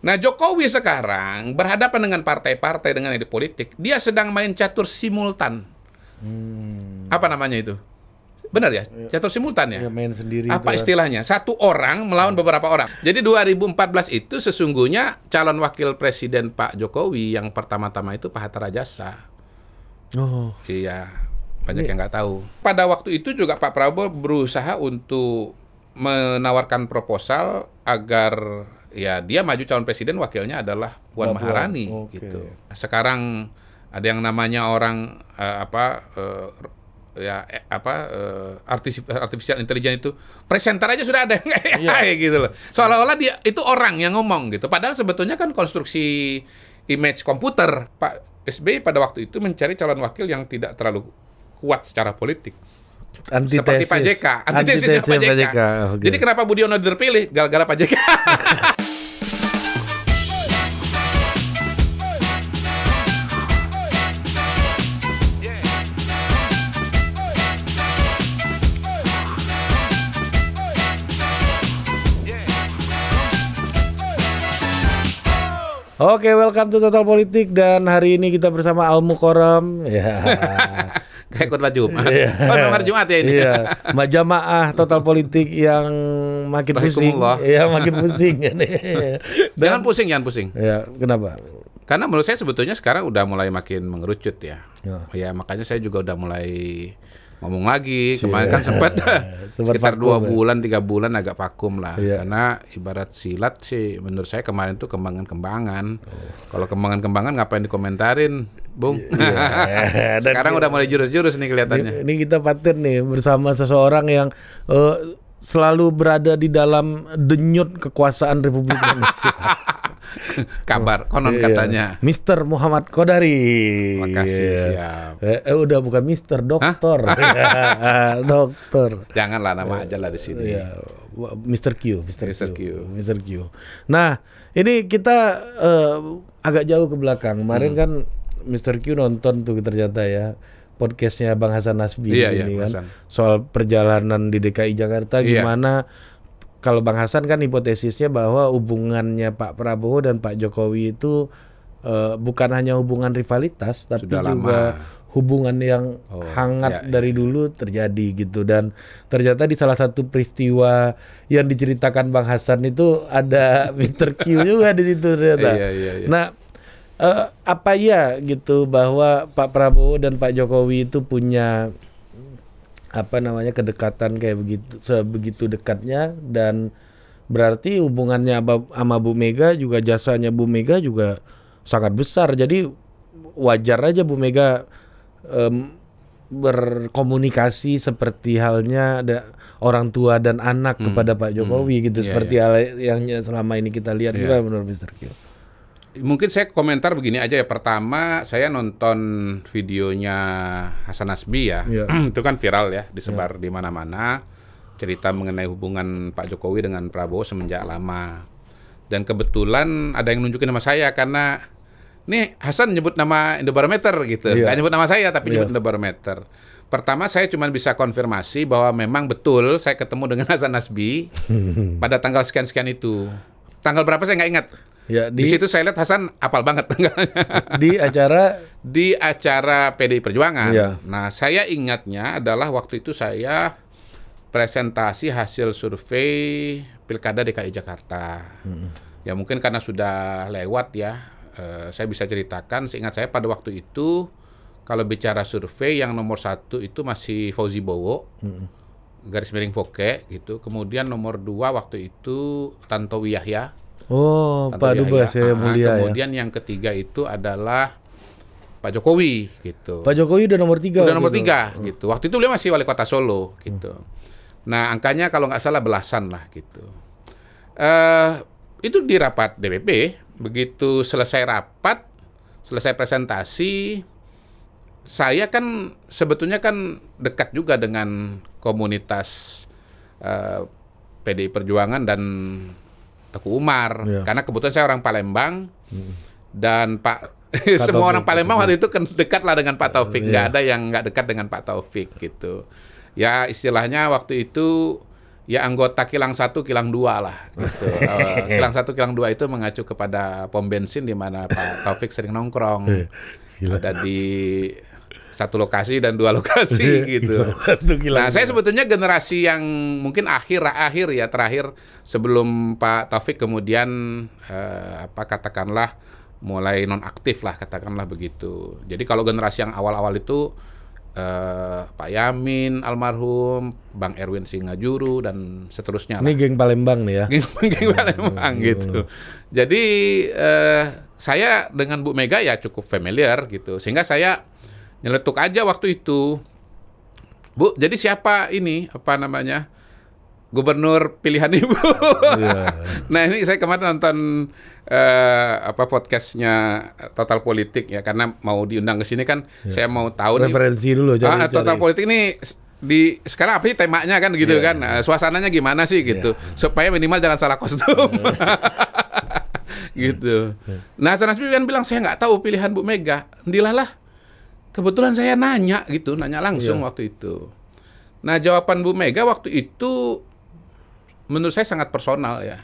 Nah, Jokowi sekarang berhadapan dengan partai-partai dengan ide politik. Dia sedang main catur simultan. Hmm. Apa namanya itu? Benar ya? Iya. Catur simultan ya? ya main sendiri Apa kan. istilahnya? Kan. Satu orang melawan hmm. beberapa orang. Jadi 2014 itu sesungguhnya calon wakil presiden Pak Jokowi yang pertama-tama itu Pak Hatta Rajasa. Oh. Iya. Banyak yang nggak tahu. Pada waktu itu juga Pak Prabowo berusaha untuk menawarkan proposal agar ya dia maju calon presiden wakilnya adalah Puan Bapak. Maharani okay. gitu. Sekarang ada yang namanya orang uh, apa uh, ya eh, apa uh, artis artificial intelligence itu presenter aja sudah ada yeah. gitu loh. Seolah-olah dia itu orang yang ngomong gitu. Padahal sebetulnya kan konstruksi image komputer Pak SBY pada waktu itu mencari calon wakil yang tidak terlalu kuat secara politik. Antitesis. Seperti Pak JK, antitesisnya Antitesis Pak JK. Pak JK. Oh, Jadi kenapa Budiono terpilih? Gara-gara Pak JK. Oke, okay, welcome to Total Politik dan hari ini kita bersama Al Mukorem. Ya. Kayak khotbah Jumat. Yeah. Oh, Jumat ya ini. Iya. Majamaah Total Politik yang makin pusing. Iya, makin pusing. dan, jangan pusing, jangan pusing. Ya, kenapa? Karena menurut saya sebetulnya sekarang udah mulai makin mengerucut ya. Ya, ya makanya saya juga udah mulai ngomong lagi kemarin yeah. kan sempat sekitar dua ya. bulan tiga bulan agak vakum lah yeah. karena ibarat silat sih menurut saya kemarin tuh kembangan-kembangan oh. kalau kembangan-kembangan ngapain dikomentarin Bung. Yeah. Sekarang udah mulai jurus-jurus nih kelihatannya. Ini, kita patir nih bersama seseorang yang uh, selalu berada di dalam denyut kekuasaan Republik Indonesia. Kabar konon iya. katanya. Mister Muhammad Kodari. Makasih iya. siap. Eh, eh udah bukan Mister Dokter. Iya, doktor. Janganlah nama aja lah di sini. Iya. Mister Q, Mister, Mister Q. Q, Mister Q. Nah, ini kita uh, agak jauh ke belakang. Kemarin hmm. kan Mister Q nonton tuh ternyata ya podcastnya Bang Hasan Nasbi iya, ini iya, kan Hasan. soal perjalanan di DKI Jakarta iya. gimana kalau Bang Hasan kan hipotesisnya bahwa hubungannya Pak Prabowo dan Pak Jokowi itu uh, bukan hanya hubungan rivalitas tapi Sudah juga lama. hubungan yang oh, hangat iya, iya. dari dulu terjadi gitu dan ternyata di salah satu peristiwa yang diceritakan Bang Hasan itu ada Mr. Q juga di situ ternyata. Iya, iya, iya. Nah uh, apa ya gitu bahwa Pak Prabowo dan Pak Jokowi itu punya apa namanya kedekatan kayak begitu sebegitu dekatnya dan berarti hubungannya sama Bu Mega juga jasanya Bu Mega juga sangat besar jadi wajar aja Bu Mega um, berkomunikasi seperti halnya ada orang tua dan anak hmm. kepada Pak Jokowi hmm. gitu yeah, seperti yeah. hal yang selama ini kita lihat yeah. juga menurut Mister Kyo mungkin saya komentar begini aja ya. Pertama, saya nonton videonya Hasan Nasbi ya. Yeah. Iya. itu kan viral ya, disebar yeah. di mana-mana. Cerita mengenai hubungan Pak Jokowi dengan Prabowo semenjak lama. Dan kebetulan ada yang nunjukin nama saya karena nih Hasan nyebut nama Indobarometer gitu. Yeah. Gak nyebut nama saya tapi yeah. nyebut iya. Indobarometer. Pertama saya cuma bisa konfirmasi bahwa memang betul saya ketemu dengan Hasan Nasbi pada tanggal sekian-sekian itu. Tanggal berapa saya nggak ingat Ya, di, di situ saya lihat Hasan apal banget Di acara di acara PDI Perjuangan. Ya. Nah, saya ingatnya adalah waktu itu saya presentasi hasil survei Pilkada DKI Jakarta. Hmm. Ya mungkin karena sudah lewat ya. Eh, saya bisa ceritakan seingat saya pada waktu itu kalau bicara survei yang nomor satu itu masih Fauzi Bowo. Hmm garis miring Foke gitu. Kemudian nomor dua waktu itu Tanto Yahya Oh, Tante Pak Dubes iya. ya, mulia. Nah, ya. Kemudian ya. yang ketiga itu adalah Pak Jokowi gitu. Pak Jokowi udah nomor tiga. Udah nomor tiga hmm. gitu. Waktu itu beliau masih wali kota Solo gitu. Hmm. Nah angkanya kalau nggak salah belasan lah gitu. Uh, itu di rapat DPP begitu selesai rapat, selesai presentasi, saya kan sebetulnya kan dekat juga dengan komunitas uh, eh, PDI Perjuangan dan Teku Umar yeah. karena kebetulan saya orang Palembang hmm. dan Pak semua orang Palembang waktu itu dekat lah dengan Pak Taufik iya. nggak yeah. ada yang nggak dekat dengan Pak Taufik gitu ya istilahnya waktu itu ya anggota kilang satu kilang dua lah gitu. Eh, kilang satu kilang dua itu mengacu kepada pom bensin di mana Pak Taufik sering nongkrong iya. ada di satu lokasi dan dua lokasi gitu. nah, saya sebetulnya generasi yang mungkin akhir-akhir ya terakhir sebelum Pak Taufik kemudian eh, apa katakanlah mulai nonaktif lah katakanlah begitu. Jadi kalau generasi yang awal-awal itu eh, Pak Yamin almarhum, Bang Erwin Singajuru dan seterusnya. Ini lah. geng Palembang nih ya. Geng, geng Palembang hmm. gitu. Jadi eh, saya dengan Bu Mega ya cukup familiar gitu. Sehingga saya nyeletuk aja waktu itu. Bu, jadi siapa ini apa namanya? Gubernur pilihan ibu. Yeah. nah ini saya kemarin nonton uh, apa podcastnya Total Politik ya karena mau diundang ke sini kan yeah. saya mau tahu referensi nih, dulu. jari, ah, jari. Total Politik ini di sekarang apa sih temanya kan gitu yeah. kan yeah. suasananya gimana sih gitu yeah. supaya minimal jangan salah kostum iya. gitu iya. nah sanas bilang saya nggak tahu pilihan Bu Mega lah kebetulan saya nanya gitu, nanya langsung iya. waktu itu. Nah, jawaban Bu Mega waktu itu menurut saya sangat personal ya.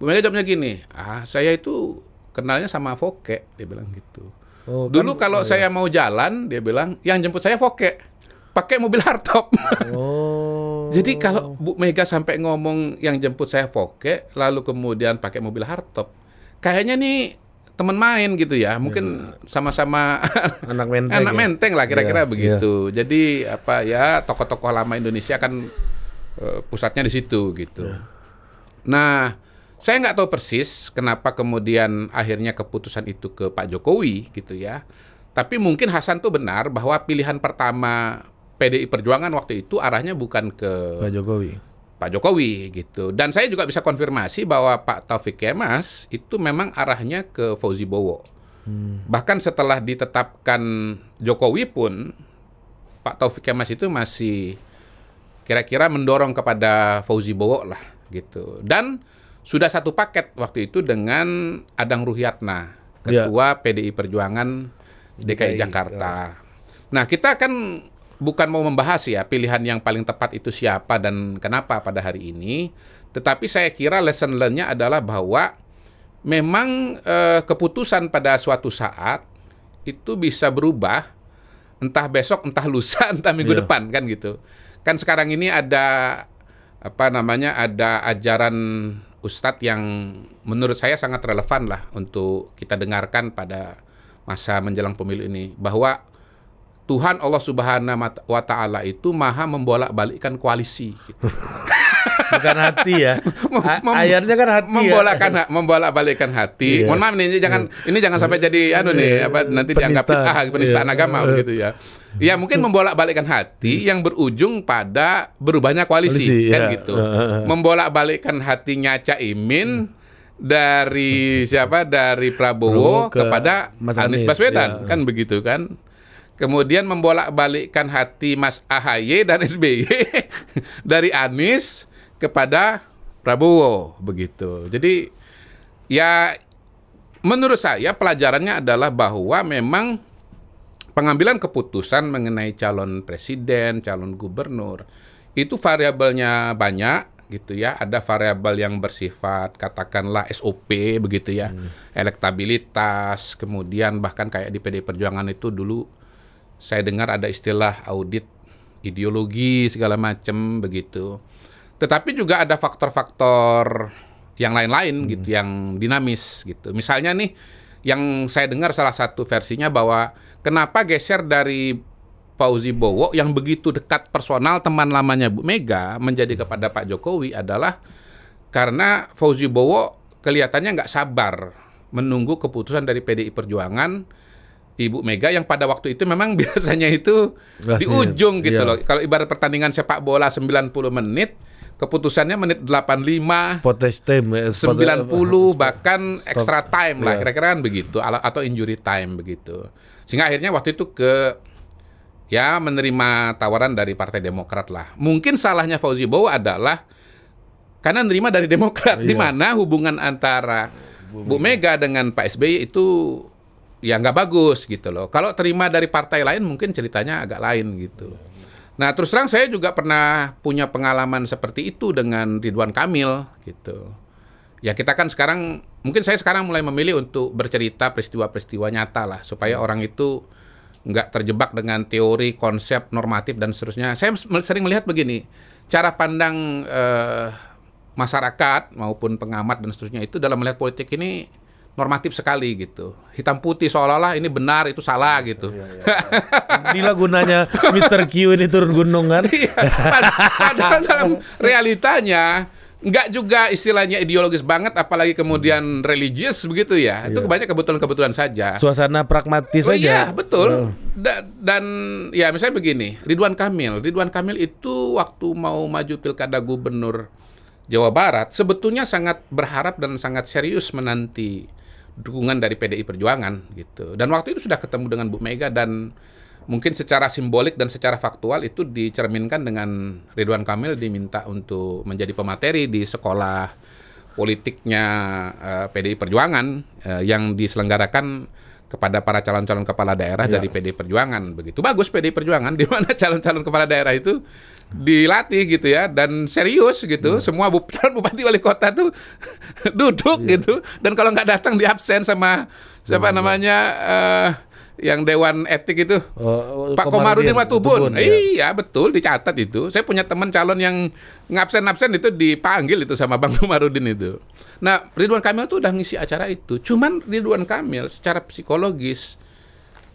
Bu Mega jawabnya gini, "Ah, saya itu kenalnya sama Foke," dia bilang gitu. Oh, kan Dulu kan, kalau oh, iya. saya iya. mau jalan, dia bilang, "Yang jemput saya Foke." Pakai mobil hardtop. Oh. Jadi kalau Bu Mega sampai ngomong yang jemput saya Foke, lalu kemudian pakai mobil hardtop, kayaknya nih teman main gitu ya mungkin ya. sama-sama ya. anak menteng anak ya. menteng ya. lah kira-kira ya, begitu ya. jadi apa ya tokoh-tokoh lama Indonesia kan uh, pusatnya di situ gitu ya. nah saya nggak tahu persis kenapa kemudian akhirnya keputusan itu ke Pak Jokowi gitu ya tapi mungkin Hasan tuh benar bahwa pilihan pertama PDI Perjuangan waktu itu arahnya bukan ke Pak Jokowi Pak Jokowi gitu. Dan saya juga bisa konfirmasi bahwa Pak Taufik Kemas itu memang arahnya ke Fauzi Bowo. Hmm. Bahkan setelah ditetapkan Jokowi pun Pak Taufik Kemas itu masih kira-kira mendorong kepada Fauzi Bowo lah gitu. Dan sudah satu paket waktu itu dengan Adang Ruhyatna, ya. ketua ya. PDI Perjuangan DKI, DKI Jakarta. Ya. Nah, kita kan bukan mau membahas ya pilihan yang paling tepat itu siapa dan kenapa pada hari ini, tetapi saya kira lesson learn-nya adalah bahwa memang eh, keputusan pada suatu saat itu bisa berubah entah besok, entah lusa, entah minggu yeah. depan kan gitu. Kan sekarang ini ada apa namanya ada ajaran ustadz yang menurut saya sangat relevan lah untuk kita dengarkan pada masa menjelang pemilu ini bahwa Tuhan Allah Subhanahu wa taala itu maha membolak-balikkan koalisi gitu. Bukan hati ya. Mem Ayatnya kan hati. Ya. Membolakkan ya. membolak-balikkan hati. Yeah. Mohon maaf nih jangan iya. ini jangan sampai jadi anu nih iya. apa nanti Penista. dianggap ah iya. penistaan yeah. agama begitu ya. Ya mungkin membolak-balikkan hati hmm. yang berujung pada berubahnya koalisi, koalisi kan gitu. Membolak-balikkan hatinya caimin hmm dari siapa dari Prabowo ke kepada Mas Anies, Baswedan kan begitu kan kemudian membolak-balikkan hati Mas AHY dan SBY dari Anies kepada Prabowo begitu. Jadi ya menurut saya pelajarannya adalah bahwa memang pengambilan keputusan mengenai calon presiden, calon gubernur itu variabelnya banyak gitu ya. Ada variabel yang bersifat katakanlah SOP begitu ya. Hmm. Elektabilitas, kemudian bahkan kayak di PD Perjuangan itu dulu saya dengar ada istilah audit ideologi segala macam begitu. Tetapi juga ada faktor-faktor yang lain-lain hmm. gitu yang dinamis gitu. Misalnya nih yang saya dengar salah satu versinya bahwa kenapa geser dari Fauzi Bowo yang begitu dekat personal teman lamanya Bu Mega menjadi kepada Pak Jokowi adalah karena Fauzi Bowo kelihatannya nggak sabar menunggu keputusan dari PDI Perjuangan Ibu Mega yang pada waktu itu memang biasanya itu Biasanya, di ujung gitu iya. loh. Kalau ibarat pertandingan sepak bola 90 menit, keputusannya menit 85, potest time 90 eh, bahkan Stop. extra time lah iya. kira-kira kan begitu atau injury time begitu. Sehingga akhirnya waktu itu ke ya menerima tawaran dari Partai Demokrat lah. Mungkin salahnya Fauzi Bowo adalah karena menerima dari Demokrat iya. di mana hubungan antara Bu Mega dengan Pak SBY itu ya nggak bagus gitu loh. Kalau terima dari partai lain mungkin ceritanya agak lain gitu. Nah terus terang saya juga pernah punya pengalaman seperti itu dengan Ridwan Kamil gitu. Ya kita kan sekarang mungkin saya sekarang mulai memilih untuk bercerita peristiwa-peristiwa nyata lah supaya hmm. orang itu nggak terjebak dengan teori, konsep, normatif dan seterusnya. Saya sering melihat begini cara pandang eh, masyarakat maupun pengamat dan seterusnya itu dalam melihat politik ini normatif sekali gitu. Hitam putih seolah-olah ini benar itu salah gitu. ya, iya, iya. Inilah gunanya Mr. Q ini turun gunung kan. Iya. Padahal dalam realitanya nggak juga istilahnya ideologis banget apalagi kemudian hmm. religius begitu ya. Itu iya. banyak kebetulan-kebetulan saja. Suasana pragmatis oh, saja. Iya, betul. hmm. Da dan ya misalnya begini, Ridwan Kamil, Ridwan Kamil itu waktu mau maju pilkada gubernur Jawa Barat sebetulnya sangat berharap dan sangat serius menanti dukungan dari PDI Perjuangan gitu. Dan waktu itu sudah ketemu dengan Bu Mega dan mungkin secara simbolik dan secara faktual itu dicerminkan dengan Ridwan Kamil diminta untuk menjadi pemateri di sekolah politiknya uh, eh, PDI Perjuangan uh, yang diselenggarakan kepada para calon-calon kepala daerah ya. dari PDI Perjuangan begitu bagus PDI Perjuangan di mana calon-calon kepala daerah itu dilatih gitu ya dan serius gitu hmm. semua calon bupati wali kota tuh duduk yeah. gitu dan kalau nggak datang di absen sama siapa Memang namanya uh, yang dewan etik itu uh, Pak Komarudin Watubun. ya. iya betul dicatat itu. Saya punya teman calon yang ngabsen-absen itu dipanggil itu sama Bang Komarudin itu. Nah, Ridwan Kamil tuh udah ngisi acara itu. Cuman Ridwan Kamil secara psikologis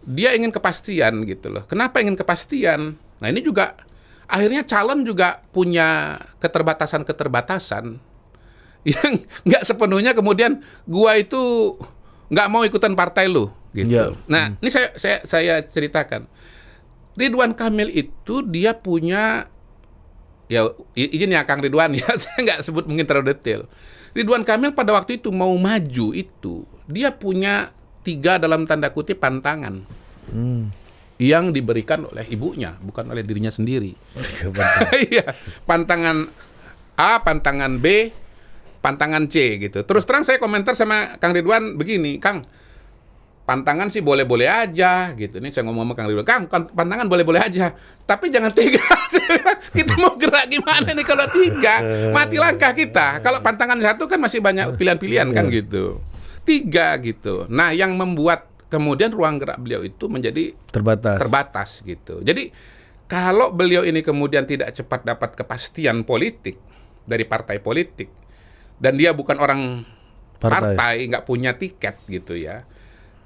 dia ingin kepastian gitu loh. Kenapa ingin kepastian? Nah, ini juga akhirnya calon juga punya keterbatasan-keterbatasan yang nggak sepenuhnya kemudian gua itu nggak mau ikutan partai lu gitu. Ya. Nah, hmm. ini saya saya saya ceritakan. Ridwan Kamil itu dia punya ya izin ya Kang Ridwan ya, saya nggak sebut mungkin terlalu detail. Ridwan Kamil pada waktu itu mau maju itu, dia punya tiga dalam tanda kutip pantangan. Hmm yang diberikan oleh ibunya, bukan oleh dirinya sendiri. Iya, pantangan A, pantangan B, pantangan C gitu. Terus terang saya komentar sama Kang Ridwan begini, Kang, pantangan sih boleh-boleh aja gitu. Ini saya ngomong sama Kang Ridwan, Kang, pantangan boleh-boleh aja, tapi jangan tiga. kita mau gerak gimana nih kalau tiga? Mati langkah kita. Kalau pantangan satu kan masih banyak pilihan-pilihan kan iya. gitu. Tiga gitu. Nah, yang membuat kemudian ruang gerak beliau itu menjadi terbatas. Terbatas gitu. Jadi kalau beliau ini kemudian tidak cepat dapat kepastian politik dari partai politik dan dia bukan orang partai nggak punya tiket gitu ya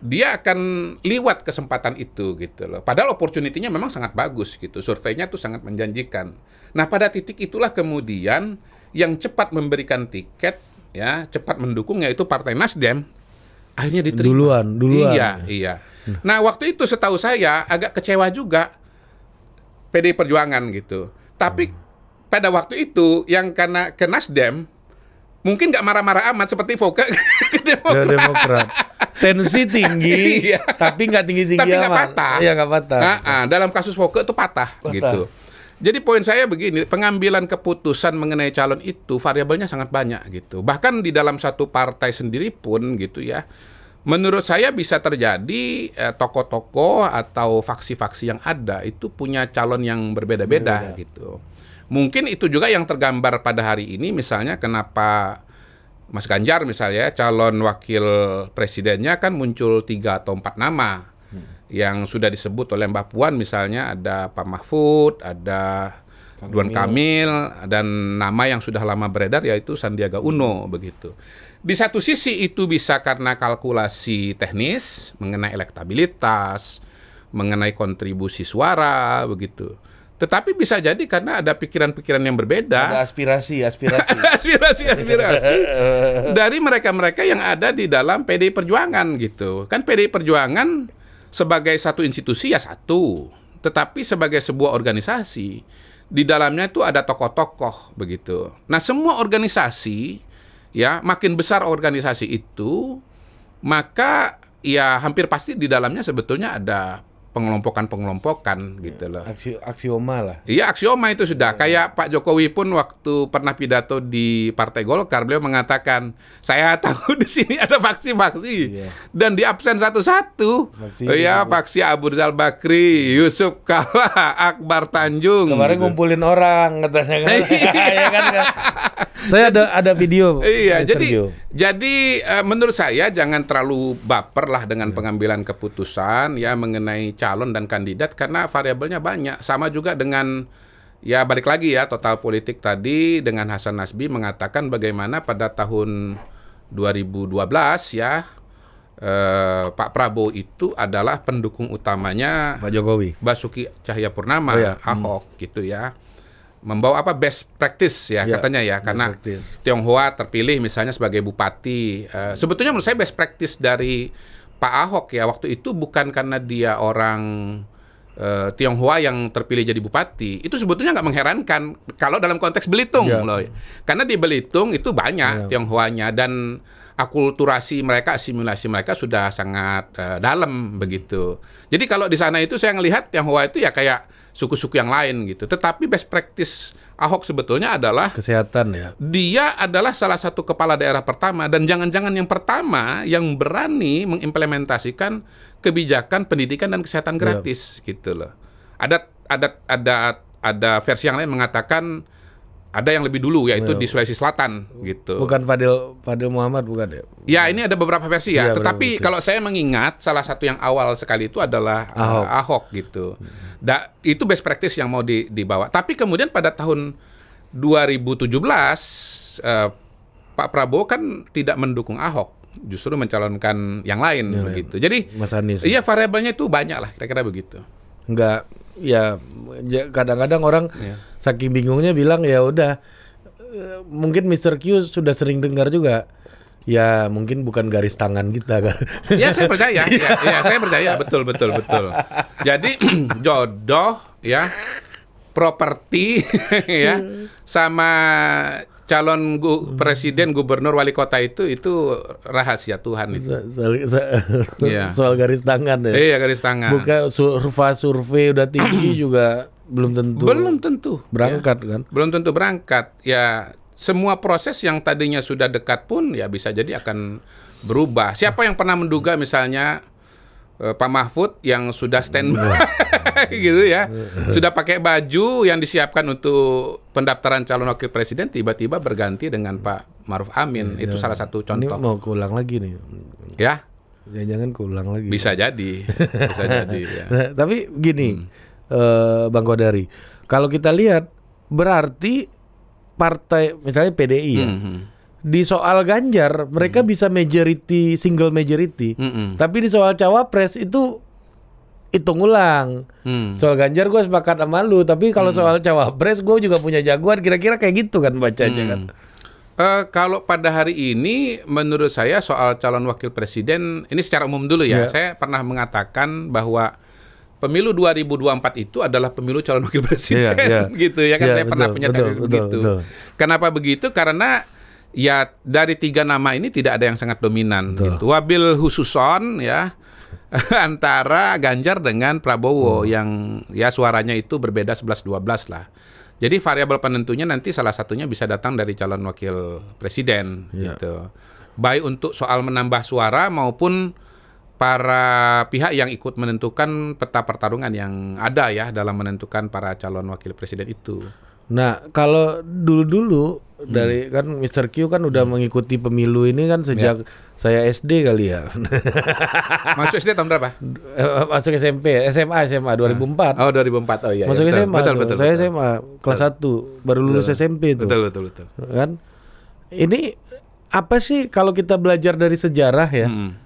dia akan liwat kesempatan itu gitu loh. Padahal opportunity-nya memang sangat bagus gitu. Surveinya tuh sangat menjanjikan. Nah, pada titik itulah kemudian yang cepat memberikan tiket ya, cepat mendukungnya itu Partai Nasdem akhirnya diterima. Duluan, duluan. Iya, iya. Nah, waktu itu setahu saya agak kecewa juga pd Perjuangan gitu. Tapi hmm. pada waktu itu yang karena ke Nasdem mungkin nggak marah-marah amat seperti Voka ke Demokrat. Demokrat. Tensi tinggi, iya. tapi nggak tinggi-tinggi amat. Tapi nggak patah. Iya nggak patah. Nah, dalam kasus Voka itu patah, patah. gitu. Jadi poin saya begini, pengambilan keputusan mengenai calon itu variabelnya sangat banyak gitu. Bahkan di dalam satu partai sendiri pun gitu ya. Menurut saya bisa terjadi eh, tokoh-tokoh atau faksi-faksi yang ada itu punya calon yang berbeda-beda gitu. Mungkin itu juga yang tergambar pada hari ini misalnya kenapa Mas Ganjar misalnya calon wakil presidennya kan muncul tiga atau empat nama yang sudah disebut oleh Mbak Puan misalnya ada Pak Mahfud, ada Kamil. Duan Kamil dan nama yang sudah lama beredar yaitu Sandiaga Uno begitu. Di satu sisi itu bisa karena kalkulasi teknis mengenai elektabilitas, mengenai kontribusi suara begitu. Tetapi bisa jadi karena ada pikiran-pikiran yang berbeda. Ada aspirasi, aspirasi. aspirasi, aspirasi. dari mereka-mereka yang ada di dalam PDI Perjuangan gitu. Kan PDI Perjuangan sebagai satu institusi ya satu, tetapi sebagai sebuah organisasi di dalamnya itu ada tokoh-tokoh begitu. Nah, semua organisasi ya makin besar organisasi itu maka ya hampir pasti di dalamnya sebetulnya ada pengelompokan-pengelompokan iya, gitu loh. Aksi, aksioma lah. Iya, aksioma itu sudah. Ya. Kayak Pak Jokowi pun waktu pernah pidato di Partai Golkar, beliau mengatakan, "Saya tahu di sini ada faksi-faksi." Ya. Dan di absen satu-satu. Ya, faksi Abu Rizal Bakri, Yusuf Kala, Akbar Tanjung. Kemarin gitu. ngumpulin orang katanya kan. Iya. Iya kan, kan. Saya ada ada video. Iya, jadi Sergio. jadi eh, menurut saya jangan terlalu baper lah dengan ya. pengambilan keputusan ya mengenai calon dan kandidat karena variabelnya banyak. Sama juga dengan ya balik lagi ya total politik tadi dengan Hasan Nasbi mengatakan bagaimana pada tahun 2012 ya eh, Pak Prabowo itu adalah pendukung utamanya Pak Jokowi, Basuki Cahayapurnama, oh, ya. Hmm. Ahok hmm. gitu ya membawa apa best practice ya, ya katanya ya karena practice. Tionghoa terpilih misalnya sebagai bupati. Uh, sebetulnya menurut saya best practice dari Pak Ahok ya waktu itu bukan karena dia orang uh, Tionghoa yang terpilih jadi bupati itu sebetulnya nggak mengherankan kalau dalam konteks Belitung yeah. loh karena di Belitung itu banyak yeah. Tionghoanya dan akulturasi mereka asimilasi mereka sudah sangat uh, dalam begitu jadi kalau di sana itu saya melihat Tionghoa itu ya kayak suku-suku yang lain gitu tetapi best practice Ahok sebetulnya adalah kesehatan ya. Dia adalah salah satu kepala daerah pertama dan jangan-jangan yang pertama yang berani mengimplementasikan kebijakan pendidikan dan kesehatan iya. gratis ya. gitu loh. Ada ada ada ada versi yang lain mengatakan ada yang lebih dulu yaitu Mereka. di Sulawesi Selatan gitu. Bukan Fadil Fadil Muhammad bukan ya? Ya ini ada beberapa versi ya. ya Tetapi kalau saya mengingat salah satu yang awal sekali itu adalah uh, Ahok, Ahok gitu. Da, itu best practice yang mau di, dibawa. Tapi kemudian pada tahun 2017 uh, eh, Pak Prabowo kan tidak mendukung Ahok, justru mencalonkan yang lain ya, begitu. Jadi Iya variabelnya itu banyak lah kira-kira begitu nggak ya kadang-kadang orang yeah. saking bingungnya bilang ya udah mungkin Mr. Q sudah sering dengar juga ya mungkin bukan garis tangan kita kan. Ya saya percaya, ya, ya saya percaya betul betul betul. Jadi jodoh ya, properti ya, hmm. sama calon gu hmm. presiden, gubernur, wali kota itu itu rahasia Tuhan itu. Soal, soal, iya. soal garis tangan ya. Iya garis tangan. Bukan survei survei udah tinggi juga belum tentu. Belum tentu. Ya. Berangkat ya. kan? Belum tentu berangkat. Ya semua proses yang tadinya sudah dekat pun ya bisa jadi akan berubah. Siapa yang pernah menduga misalnya Eh, Pak Mahfud yang sudah standby iya. gitu ya, sudah pakai baju yang disiapkan untuk pendaftaran calon wakil presiden tiba-tiba berganti dengan Pak Maruf Amin. Ya, Itu ya. salah satu contoh. Ini mau kulang lagi nih. Ya. Jangan-jangan kulang lagi. Bisa ya. jadi. Bisa jadi ya. Nah, tapi gini, hmm. eh, Bang Kodari, kalau kita lihat berarti partai misalnya PDI ya. Hmm, hmm di soal Ganjar mereka hmm. bisa majority single majority, hmm. tapi di soal cawapres itu hitung ulang. Hmm. Soal Ganjar gue sepakat sama lu, tapi kalau hmm. soal cawapres gue juga punya jagoan. Kira-kira kayak gitu kan baca hmm. kan. Uh, kalau pada hari ini, menurut saya soal calon wakil presiden ini secara umum dulu ya. Yeah. Saya pernah mengatakan bahwa pemilu 2024 itu adalah pemilu calon wakil iya, presiden, yeah, yeah. gitu ya kan. Yeah, saya betul, pernah punya tesis begitu. Betul, betul. Kenapa begitu? Karena ya dari tiga nama ini tidak ada yang sangat dominan Betul. gitu. Wabil khususon ya antara Ganjar dengan Prabowo hmm. yang ya suaranya itu berbeda 11-12 lah. Jadi variabel penentunya nanti salah satunya bisa datang dari calon wakil presiden ya. gitu. Baik untuk soal menambah suara maupun para pihak yang ikut menentukan peta pertarungan yang ada ya dalam menentukan para calon wakil presiden itu. Nah, kalau dulu-dulu hmm. dari kan Mr. Q kan udah hmm. mengikuti pemilu ini kan ya. sejak ya. saya SD kali ya. Masuk SD tahun berapa? Eh, masuk SMP, SMA, SMA 2004. Oh, 2004. Oh iya. Masuk ya, betul. SMA. Betul, betul, saya betul. SMA kelas betul. 1, baru lulus betul. SMP itu. Betul, betul, betul. Kan ini apa sih kalau kita belajar dari sejarah ya? Hmm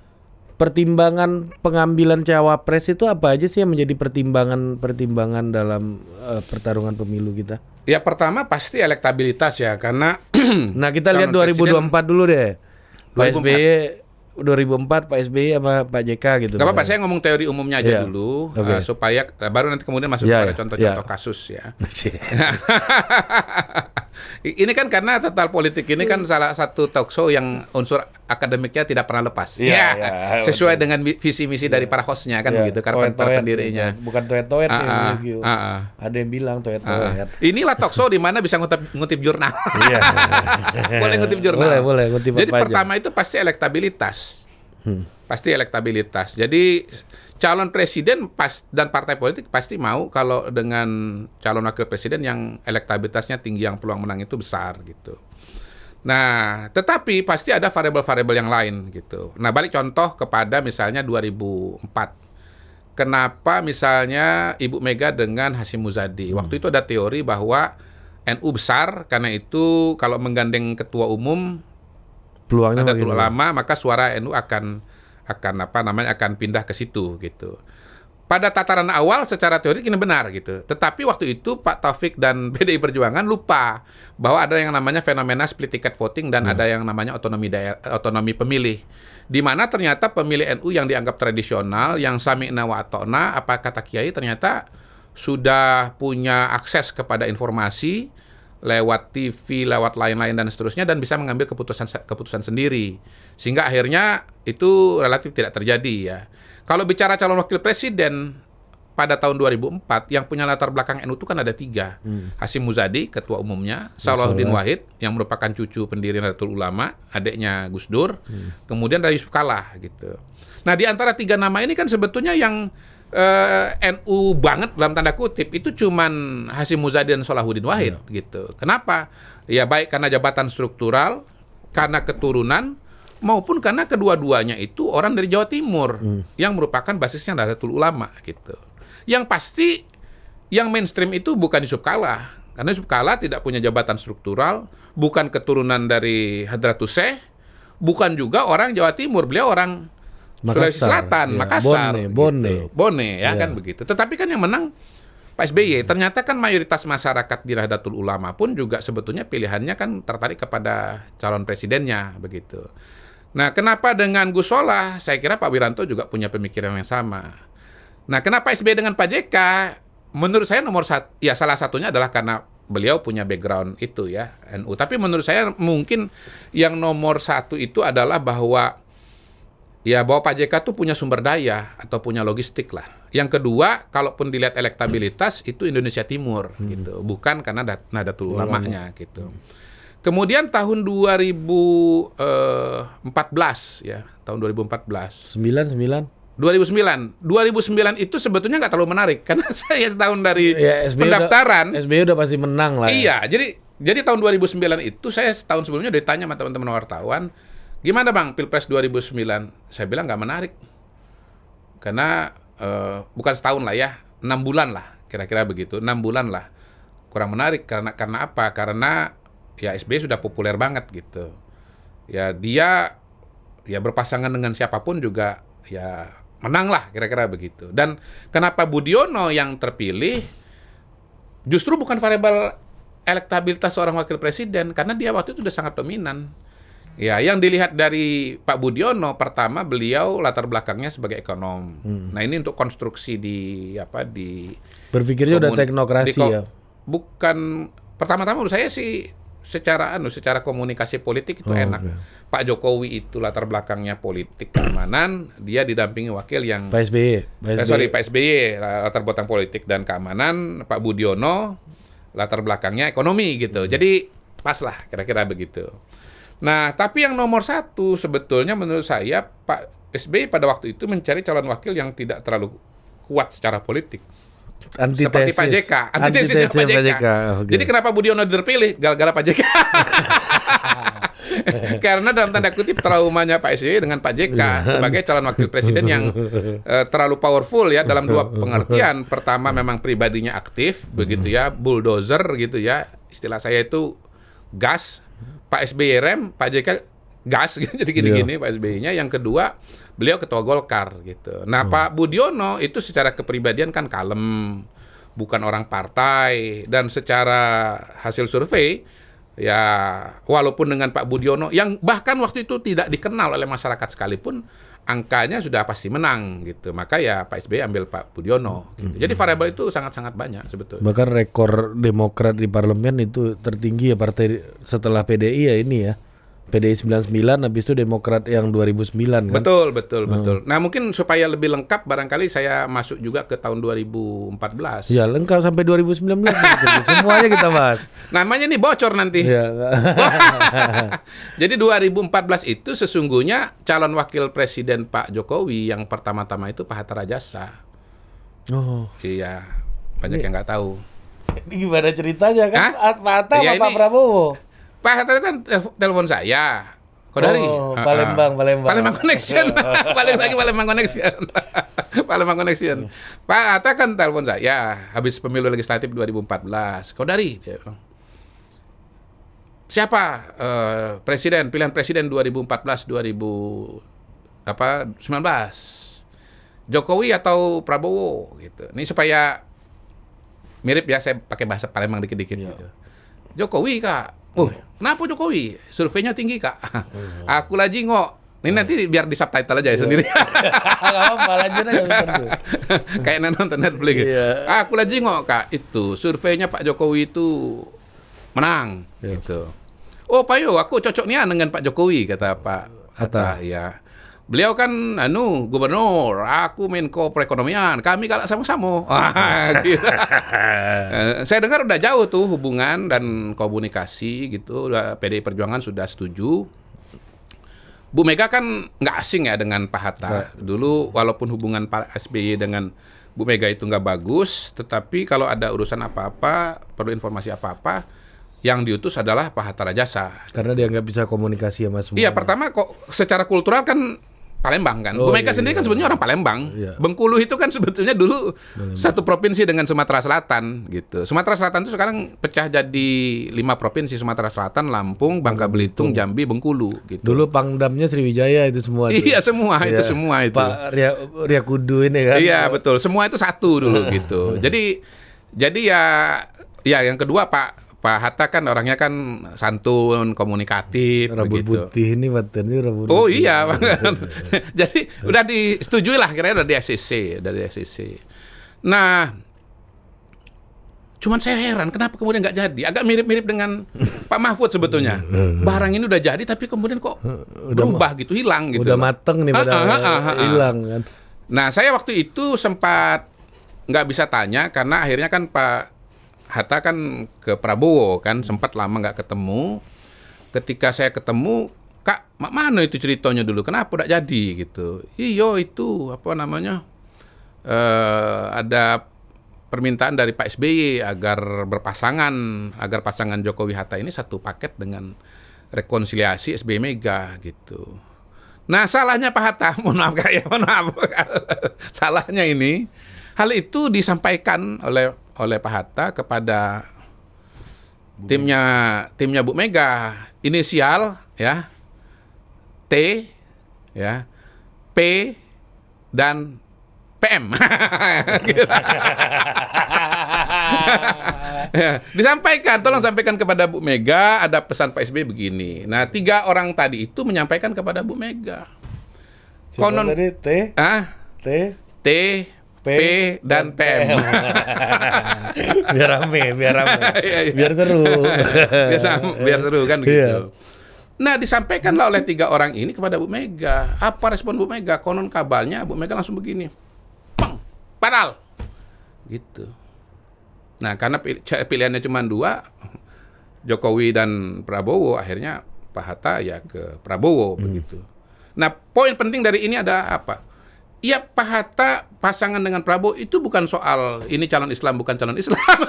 pertimbangan pengambilan cawapres itu apa aja sih yang menjadi pertimbangan-pertimbangan dalam uh, pertarungan pemilu kita? Ya pertama pasti elektabilitas ya karena Nah, kita lihat 2024 presiden, dulu deh. Pak 2004 Pak SBY apa Pak JK gitu. Gak apa-apa, saya ngomong teori umumnya aja yeah. dulu okay. uh, eh, supaya baru nanti kemudian masuk yeah, iya, iya, contoh-contoh yeah. kasus ya. ini kan karena total politik ini kan iya. salah satu talk show yang unsur akademiknya tidak pernah lepas. Iya. Yeah, yeah, sesuai betul. dengan visi misi yeah. dari para hostnya kan yeah. begitu, karena para pendirinya. Ya. Bukan toet-toet uh, uh, Ada yang bilang toet-toet. Ah, ah. inilah talk show di mana bisa ngutip ngutip jurnal. boleh ngutip jurnal. Boleh, boleh ngutip Jadi pertama itu pasti elektabilitas hmm. pasti elektabilitas. Jadi calon presiden pas dan partai politik pasti mau kalau dengan calon wakil presiden yang elektabilitasnya tinggi, yang peluang menang itu besar gitu. Nah, tetapi pasti ada variabel-variabel yang lain gitu. Nah, balik contoh kepada misalnya 2004 kenapa misalnya Ibu Mega dengan Hasim Muzadi. Hmm. Waktu itu ada teori bahwa NU besar karena itu kalau menggandeng ketua umum peluangnya ada terlalu lama maka suara NU akan akan apa namanya akan pindah ke situ gitu. Pada tataran awal secara teori ini benar gitu. Tetapi waktu itu Pak Taufik dan PDI Perjuangan lupa bahwa ada yang namanya fenomena split ticket voting dan hmm. ada yang namanya otonomi daerah otonomi pemilih. Di mana ternyata pemilih NU yang dianggap tradisional yang Sami nawa apa kata kiai ternyata sudah punya akses kepada informasi lewat TV, lewat lain-lain dan seterusnya dan bisa mengambil keputusan keputusan sendiri. Sehingga akhirnya itu relatif tidak terjadi ya. Kalau bicara calon wakil presiden pada tahun 2004 yang punya latar belakang NU itu kan ada tiga. Hmm. Hasim Muzadi, ketua umumnya, Salahuddin Wahid yang merupakan cucu pendiri Nahdlatul Ulama, adiknya Gus Dur, hmm. kemudian ada Yusuf Kala gitu. Nah di antara tiga nama ini kan sebetulnya yang uh, eh, NU banget dalam tanda kutip itu cuman Hasim Muzadi dan Solahuddin Wahid ya. gitu. Kenapa? Ya baik karena jabatan struktural, karena keturunan maupun karena kedua-duanya itu orang dari Jawa Timur hmm. yang merupakan basisnya Nahdlatul Ulama gitu. Yang pasti yang mainstream itu bukan Yusuf Kala karena Yusuf Kala tidak punya jabatan struktural, bukan keturunan dari Hadratus bukan juga orang Jawa Timur, beliau orang Sulawesi Selatan, iya, gitu. ya, Makassar, Bone, Bone, gitu. Bone ya, ya kan begitu. Tetapi kan yang menang Pak SBY. Ternyata kan mayoritas masyarakat di Nahdlatul Ulama pun juga sebetulnya pilihannya kan tertarik kepada calon presidennya begitu. Nah, kenapa dengan Gus Solah? Saya kira Pak Wiranto juga punya pemikiran yang sama. Nah, kenapa SBY dengan Pak JK? Menurut saya nomor satu, ya salah satunya adalah karena beliau punya background itu ya NU. Tapi menurut saya mungkin yang nomor satu itu adalah bahwa ya bahwa Pak JK tuh punya sumber daya atau punya logistik lah. Yang kedua, kalaupun dilihat elektabilitas itu Indonesia Timur hmm. gitu, bukan karena dat nah, tuh lamanya gitu. Kemudian tahun 2014 eh, ya, tahun 2014. sembilan, dua 2009. 2009 itu sebetulnya nggak terlalu menarik karena saya setahun dari ya, SBA pendaftaran. Udah, SBY udah pasti menang lah. Ya. Iya, jadi jadi tahun 2009 itu saya setahun sebelumnya ditanya sama teman-teman wartawan, Gimana bang Pilpres 2009? Saya bilang nggak menarik. Karena eh, bukan setahun lah ya, enam bulan lah kira-kira begitu, enam bulan lah kurang menarik karena karena apa? Karena ya SBY sudah populer banget gitu. Ya dia ya berpasangan dengan siapapun juga ya menang lah kira-kira begitu. Dan kenapa Budiono yang terpilih justru bukan variabel elektabilitas seorang wakil presiden karena dia waktu itu sudah sangat dominan Ya, yang dilihat dari Pak Budiono pertama beliau latar belakangnya sebagai ekonom. Hmm. Nah, ini untuk konstruksi di apa di berpikirnya udah teknokrasi di, ya. Bukan pertama-tama menurut saya sih secara anu secara komunikasi politik itu oh, enak. Okay. Pak Jokowi itu latar belakangnya politik keamanan, dia didampingi wakil yang Pak SBY. Pak SBY. Eh, sorry, Pak SBY latar belakang politik dan keamanan, Pak Budiono latar belakangnya ekonomi gitu. Hmm. Jadi pas lah kira-kira begitu. Nah, tapi yang nomor satu sebetulnya menurut saya Pak SBY pada waktu itu mencari calon wakil yang tidak terlalu kuat secara politik. Antitesis. Seperti Pak JK, Antitesis, Antitesis Pak JK. Pak JK. Okay. Oh, gitu. Jadi kenapa Budiono terpilih? Gara-gara Pak JK. Karena dalam tanda kutip traumanya Pak SBY dengan Pak JK iya. sebagai calon wakil presiden yang uh, terlalu powerful ya dalam dua pengertian. Pertama memang pribadinya aktif begitu ya, bulldozer gitu ya. Istilah saya itu gas Pak SBY rem, Pak JK gas gitu. jadi gini-gini yeah. Pak SBY-nya. Yang kedua, beliau ketua Golkar gitu. Nah, hmm. Pak Budiono itu secara kepribadian kan kalem, bukan orang partai dan secara hasil survei ya walaupun dengan Pak Budiono yang bahkan waktu itu tidak dikenal oleh masyarakat sekalipun angkanya sudah pasti menang gitu. Maka ya Pak SBY ambil Pak Budiono gitu. Hmm. Jadi variabel itu sangat-sangat banyak sebetulnya. Bahkan rekor Demokrat di parlemen itu tertinggi ya partai setelah PDI ya ini ya. PDI 99 habis itu Demokrat yang 2009 kan. Betul, betul, hmm. betul. Nah, mungkin supaya lebih lengkap barangkali saya masuk juga ke tahun 2014. Ya, lengkap sampai 2019 gitu. semuanya kita bahas. Namanya nih bocor nanti. Ya. Jadi 2014 itu sesungguhnya calon wakil presiden Pak Jokowi yang pertama-tama itu Pak Hatta Rajasa. Oh. Iya. Banyak ini, yang nggak tahu. Ini gimana ceritanya kan? Iya, Pak Hatta ya, Pak Prabowo. Pak Hatta kan telepon saya. Kodari. Oh, ah, Palembang, ah. Palembang. Palembang Connection. Paling lagi Palembang Connection. Palembang Connection. Pak Hatta kan telepon saya habis pemilu legislatif 2014. Kodari dia bilang. Siapa uh, presiden pilihan presiden 2014 2000 apa 19? Jokowi atau Prabowo gitu. Ini supaya mirip ya saya pakai bahasa Palembang dikit-dikit ya. gitu. Jokowi Kak. Iya. Uh, Kenapa Jokowi? Surveinya tinggi kak. Oh. Aku lagi ngok. Ini nanti oh. biar di subtitle aja ya iya. sendiri. apa Kayak nonton Netflix. Yeah. Aku lagi ngok kak. Itu surveinya Pak Jokowi itu menang. Yeah. Gitu. Oh Pak Yo, aku cocok nih ya dengan Pak Jokowi kata Pak Hatta. Hatta ya. Beliau kan anu gubernur, aku Menko Perekonomian, kami kalah sama-sama. Ah, gitu. Eh, saya dengar udah jauh tuh hubungan dan komunikasi gitu. PDI Perjuangan sudah setuju. Bu Mega kan nggak asing ya dengan Pak Hatta. Dulu walaupun hubungan Pak SBY dengan Bu Mega itu nggak bagus, tetapi kalau ada urusan apa-apa, perlu informasi apa-apa, yang diutus adalah Pak Hatta Rajasa. Karena dia nggak bisa komunikasi sama semua. Iya, pertama kok secara kultural kan Palembang kan. Oh, Bu Mega iya, sendiri iya. kan sebenarnya iya. orang Palembang. Iya. Bengkulu itu kan sebetulnya dulu Palembang. satu provinsi dengan Sumatera Selatan gitu. Sumatera Selatan itu sekarang pecah jadi lima provinsi Sumatera Selatan, Lampung, Bangka Belitung, Jambi, Bengkulu gitu. Dulu Pangdamnya Sriwijaya itu semua. itu. Iya semua iya. itu semua itu. Pak Ria, Ria Kudu ini kan. Iya betul. Semua itu satu dulu gitu. Jadi jadi ya ya yang kedua Pak Pak Hatta kan orangnya kan santun, komunikatif. rabu begitu. putih ini rabu oh, putih. Oh iya, jadi udah disetujui lah kira-kira dari SCC, e dari SCC. E nah, cuman saya heran kenapa kemudian nggak jadi. Agak mirip-mirip dengan Pak Mahfud sebetulnya. Barang ini udah jadi tapi kemudian kok udah berubah gitu, hilang gitu. Udah mateng nih, hilang kan. Nah, saya waktu itu sempat nggak bisa tanya karena akhirnya kan Pak Hatta kan ke Prabowo kan sempat lama nggak ketemu. Ketika saya ketemu, Kak, mak mana itu ceritanya dulu? Kenapa tidak jadi gitu? Iyo itu apa namanya? Eh, ada permintaan dari Pak SBY agar berpasangan, agar pasangan Jokowi Hatta ini satu paket dengan rekonsiliasi SBY Mega gitu. Nah salahnya Pak Hatta, mohon maaf kak ya, mohon maaf. salahnya ini, hal itu disampaikan oleh oleh Pak Hatta kepada Bu timnya timnya Bu Mega inisial ya T ya P dan PM ya, disampaikan tolong sampaikan kepada Bu Mega ada pesan Pak SBY begini nah tiga orang tadi itu menyampaikan kepada Bu Mega konon T ah T T P, dan, PM, biar rame, biar rame. Iya, iya. biar seru. biar, biar seru kan gitu. Nah, disampaikanlah oleh tiga orang ini kepada Bu Mega. Apa respon Bu Mega? Konon kabarnya Bu Mega langsung begini. Peng, padal. Gitu. Nah, karena pilihannya cuma dua, Jokowi dan Prabowo, akhirnya Pak Hatta ya ke Prabowo hmm. begitu. Nah, poin penting dari ini ada apa? Iya Pak Hatta pasangan dengan Prabowo itu bukan soal ini calon Islam bukan calon Islam.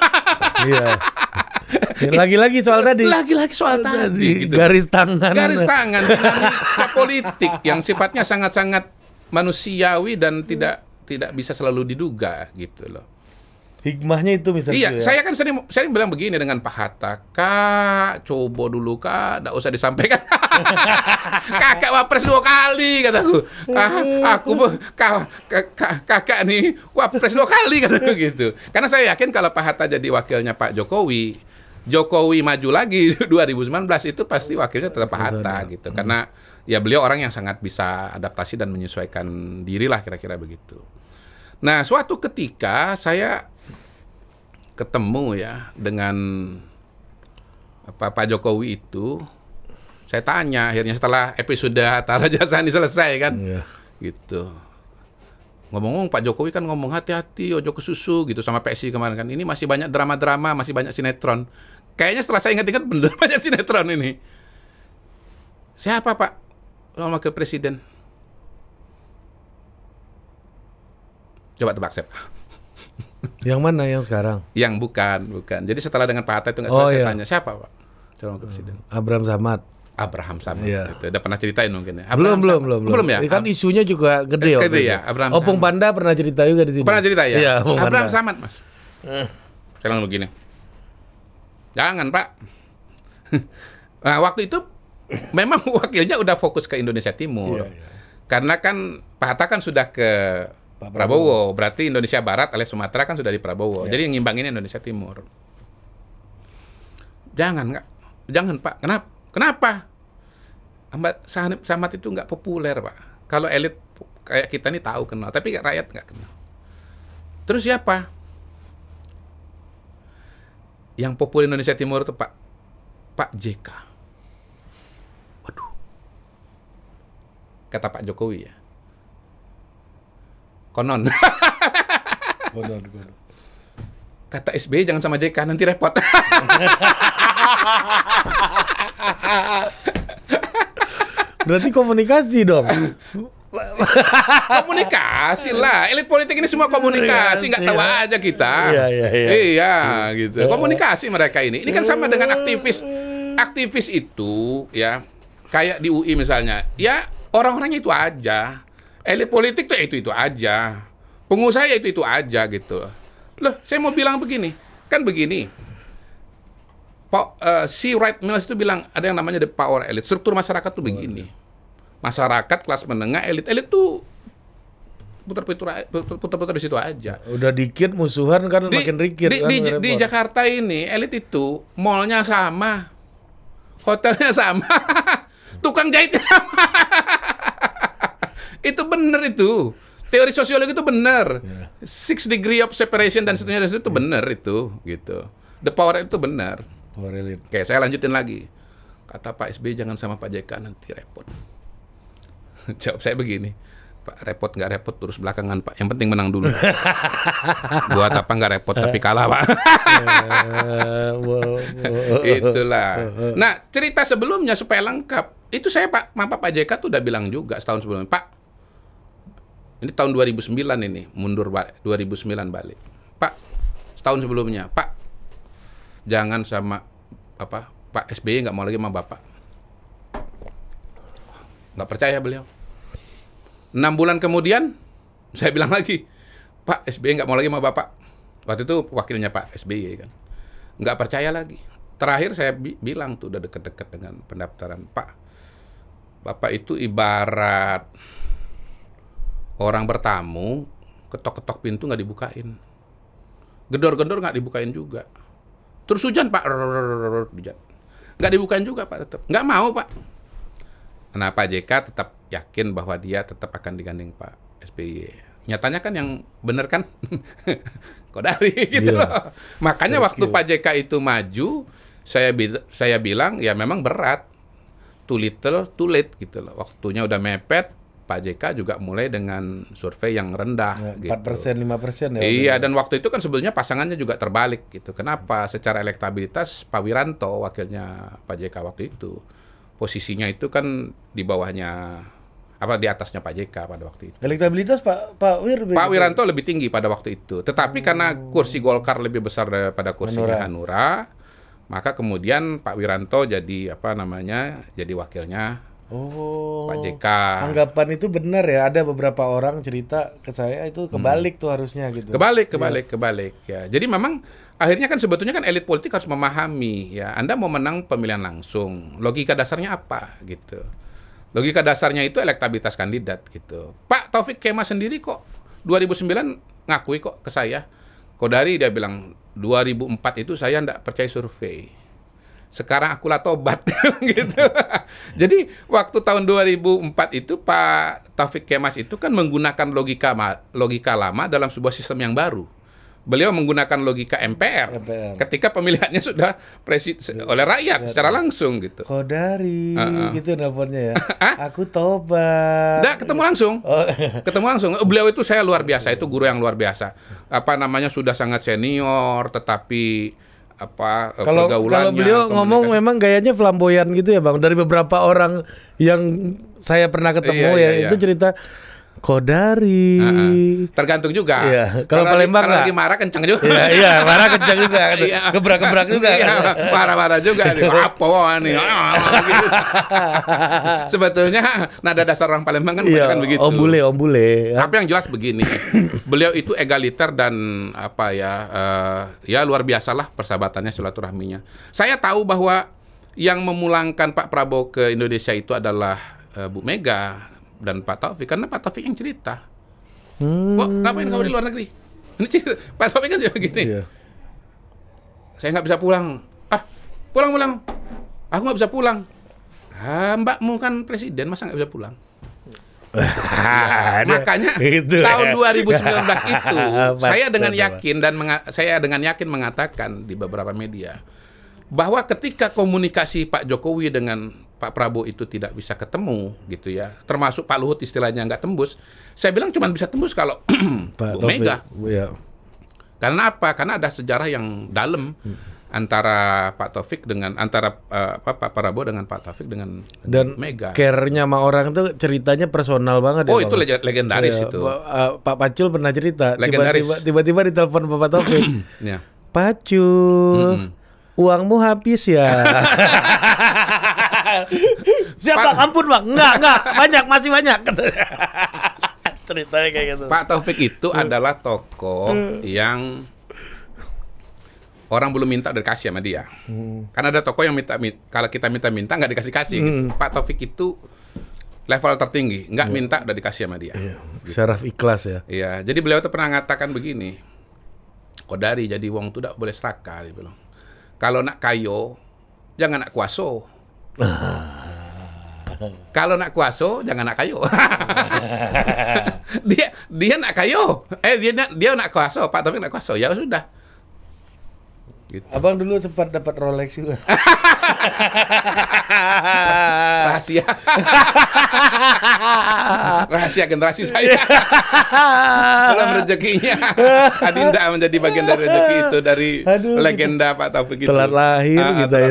iya. Ya, lagi-lagi soal tadi. Lagi-lagi soal tadi. Gitu. Garis tangan. Garis tangan politik yang sifatnya sangat-sangat manusiawi dan tidak tidak bisa selalu diduga gitu loh. Hikmahnya itu misalnya. Iya, ya? saya kan sering sering bilang begini dengan Pak Hatta, Kak, coba dulu Kak, tidak usah disampaikan. kakak wapres dua kali kataku. Ah, aku kak, kak, kakak nih wapres dua kali kataku gitu. Karena saya yakin kalau Pak Hatta jadi wakilnya Pak Jokowi, Jokowi maju lagi 2019 itu pasti wakilnya tetap Pak Hatta gitu. Hmm. Karena ya beliau orang yang sangat bisa adaptasi dan menyesuaikan diri lah kira-kira begitu. Nah, suatu ketika saya ketemu ya dengan apa, Pak Jokowi itu, saya tanya akhirnya setelah episode Hatta Jasa ini selesai kan, yeah. gitu. Ngomong-ngomong Pak Jokowi kan ngomong hati-hati ojo ke susu gitu sama PSI kemarin kan. Ini masih banyak drama-drama, masih banyak sinetron. Kayaknya setelah saya ingat-ingat bener banyak sinetron ini. Siapa Pak? lama ke Presiden. Coba tebak siapa? Yang mana yang sekarang? Yang bukan, bukan. Jadi setelah dengan Pak Hatta itu nggak oh, saya iya. tanya siapa Pak? Calon presiden. Hmm. Abraham Samad. Abraham Samad. Iya. Gitu. Udah pernah ceritain mungkin ya. belum, Samad. belum, belum, belum. ya. Kan isunya juga gede. Gede ya. Abraham. Opung Samad. Panda pernah cerita juga di sini. Pernah cerita ya. ya Abraham Panda. Samad mas. Eh. Sekarang begini. Jangan Pak. nah, waktu itu memang wakilnya udah fokus ke Indonesia Timur. Iya, iya. Karena kan Pak Hatta kan sudah ke Pak Prabowo. Prabowo. Berarti Indonesia Barat alias Sumatera kan sudah di Prabowo. Ya. Jadi yang ngimbang ini Indonesia Timur. Jangan, nggak, Jangan, Pak. Kenapa? Kenapa? Ahmad Samad itu nggak populer, Pak. Kalau elit kayak kita ini tahu kenal, tapi rakyat nggak kenal. Terus siapa? Yang populer Indonesia Timur itu Pak Pak JK. Waduh. Kata Pak Jokowi ya. Konon. konon, Kata SBY jangan sama JK, nanti repot. Berarti komunikasi dong. komunikasi lah elit politik ini semua komunikasi nggak tahu iya. aja kita iya iya iya, iya gitu iya. komunikasi mereka ini ini kan sama dengan aktivis aktivis itu ya kayak di UI misalnya ya orang-orangnya itu aja elit politik tuh itu itu aja pengusaha ya itu itu aja gitu loh saya mau bilang begini kan begini Pak, uh, si Wright Mills itu bilang ada yang namanya the power elite. Struktur masyarakat tuh begini. Masyarakat kelas menengah elit elit tuh putar-putar putar-putar di situ aja. Udah dikit musuhan kan di, makin dikit di, kan. Di, di Jakarta ini elit itu mallnya sama, hotelnya sama, tukang jahitnya sama. Itu benar itu. Teori sosiologi itu benar. Yeah. Six degree of separation dan seterusnya dan itu iya. benar itu gitu. The power itu benar. Power elite. Oke, saya lanjutin lagi. Kata Pak SBY jangan sama Pak JK nanti repot. Jawab saya begini. Pak repot nggak repot terus belakangan Pak. Yang penting menang dulu. Buat apa nggak repot tapi eh. kalah Pak. Itulah. Nah cerita sebelumnya supaya lengkap itu saya Pak Mama Pak JK tuh udah bilang juga setahun sebelumnya Pak ini tahun 2009 ini, mundur balik, 2009 balik. Pak, setahun sebelumnya, Pak, jangan sama apa Pak SBY nggak mau lagi sama Bapak. Nggak percaya beliau. Enam bulan kemudian, saya bilang lagi, Pak SBY nggak mau lagi sama Bapak. Waktu itu wakilnya Pak SBY kan. Nggak percaya lagi. Terakhir saya bi bilang tuh udah deket-deket dengan pendaftaran Pak. Bapak itu ibarat orang bertamu ketok-ketok pintu nggak dibukain gedor-gedor nggak dibukain juga terus hujan pak nggak dibukain juga pak tetap nggak mau pak kenapa JK tetap yakin bahwa dia tetap akan diganding Pak SBY nyatanya kan yang benar kan Kodari gitu yeah. loh makanya Thank waktu you. Pak JK itu maju saya bi saya bilang ya memang berat too little too late gitu loh waktunya udah mepet Pak JK juga mulai dengan survei yang rendah. Ya, 4 gitu. persen, gitu. persen ya. Iya, ya? dan waktu itu kan sebetulnya pasangannya juga terbalik gitu. Kenapa? Secara elektabilitas Pak Wiranto, wakilnya Pak JK waktu itu, posisinya itu kan di bawahnya apa di atasnya Pak JK pada waktu itu. Elektabilitas Pak Pak Wir Pak gitu? Wiranto lebih tinggi pada waktu itu. Tetapi hmm. karena kursi Golkar lebih besar daripada kursi Hanura, Hanura maka kemudian Pak Wiranto jadi apa namanya? jadi wakilnya Oh. Pak JK. Anggapan itu benar ya. Ada beberapa orang cerita ke saya itu kebalik hmm. tuh harusnya gitu. Kebalik, iya. kebalik, ya. kebalik ya. Jadi memang akhirnya kan sebetulnya kan elit politik harus memahami ya. Anda mau menang pemilihan langsung. Logika dasarnya apa gitu. Logika dasarnya itu elektabilitas kandidat gitu. Pak Taufik Kema sendiri kok 2009 ngakui kok ke saya. Kodari dia bilang 2004 itu saya tidak percaya survei sekarang akulah tobat gitu. Jadi waktu tahun 2004 itu Pak Taufik Kemas itu kan menggunakan logika logika lama dalam sebuah sistem yang baru. Beliau menggunakan logika MPR, MPR. ketika pemilihannya sudah presid ya, oleh rakyat ya, secara ya. langsung gitu. Kodari uh -uh. gitu nelponnya ya. Aku tobat. tidak ketemu langsung. Oh. ketemu langsung. Beliau itu saya luar biasa, itu guru yang luar biasa. Apa namanya sudah sangat senior tetapi apa eh, kalau, pergaulannya. Kalau beliau ngomong memang gayanya flamboyan gitu ya bang. Dari beberapa orang yang saya pernah ketemu iya, ya iya, itu iya. cerita Kodari. Uh -uh. Tergantung juga. Iya. Kalau Palembang lagi, lagi marah kencang juga. Iya, iya marah kencang juga. Iya. Gebrak-gebrak juga. Iya, marah-marah juga. nih. Apa nih? Ah, ah, gitu. Sebetulnya nada nah, dasar orang Palembang kan iya, kan begitu. Om bule, om Ya. Tapi yang jelas begini, beliau itu egaliter dan apa ya, uh, ya luar biasalah persahabatannya silaturahminya. Saya tahu bahwa yang memulangkan Pak Prabowo ke Indonesia itu adalah uh, Bu Mega dan Pak Taufik karena Pak Taufik yang cerita. Hmm. Kok ngapain kamu di luar negeri? Ini cerita. Pak Taufik kan juga gini. Iya. Saya nggak bisa pulang. Ah, pulang pulang. Aku nggak bisa pulang. Ah, mbakmu kan presiden, masa nggak bisa pulang? ya, makanya itu, ya. tahun 2019 itu saya dengan yakin dan saya dengan yakin mengatakan di beberapa media bahwa ketika komunikasi Pak Jokowi dengan Pak Prabowo itu tidak bisa ketemu gitu ya termasuk Pak Luhut istilahnya nggak tembus saya bilang cuma bisa tembus kalau Pak Bu Mega ya. karena apa karena ada sejarah yang dalam hmm. antara Pak Taufik dengan antara uh, Pak Prabowo dengan Pak Taufik dengan dan Mega care-nya sama orang itu ceritanya personal banget ya, oh ya, itu legendaris ya, itu uh, Pak Pacul pernah cerita legendaris tiba-tiba ditelepon Pak Taufik ya. Pacul mm -hmm. uangmu habis ya siapa Pak, ampun bang, enggak, enggak, banyak, masih banyak. Ceritanya kayak gitu. Pak Taufik itu hmm. adalah tokoh hmm. yang orang belum minta udah dikasih sama dia. Hmm. Karena ada tokoh yang minta, minta kalau kita minta-minta nggak dikasih-kasih. Gitu. Hmm. Gitu. Pak Taufik itu level tertinggi, nggak hmm. minta udah dikasih sama dia. Iya. Syaraf Saraf ikhlas ya. Iya, jadi beliau tuh pernah ngatakan begini. Kodari jadi wong tuh tidak boleh serakah dia bilang. Kalau nak kayo jangan nak kuaso Kalau nak kuaso jangan nak kayu. dia dia nak kayu. Eh dia nak dia nak kuaso, Pak Tapi nak kuaso. Ya sudah. Gitu. Abang dulu sempat dapat Rolex juga. Rahasia. Rahasia generasi saya. Belum iya. rezekinya. Adinda menjadi bagian dari rezeki itu dari Aduh, gitu. legenda gitu. Pak Taufik begitu? Telat lahir ah, gitu ya.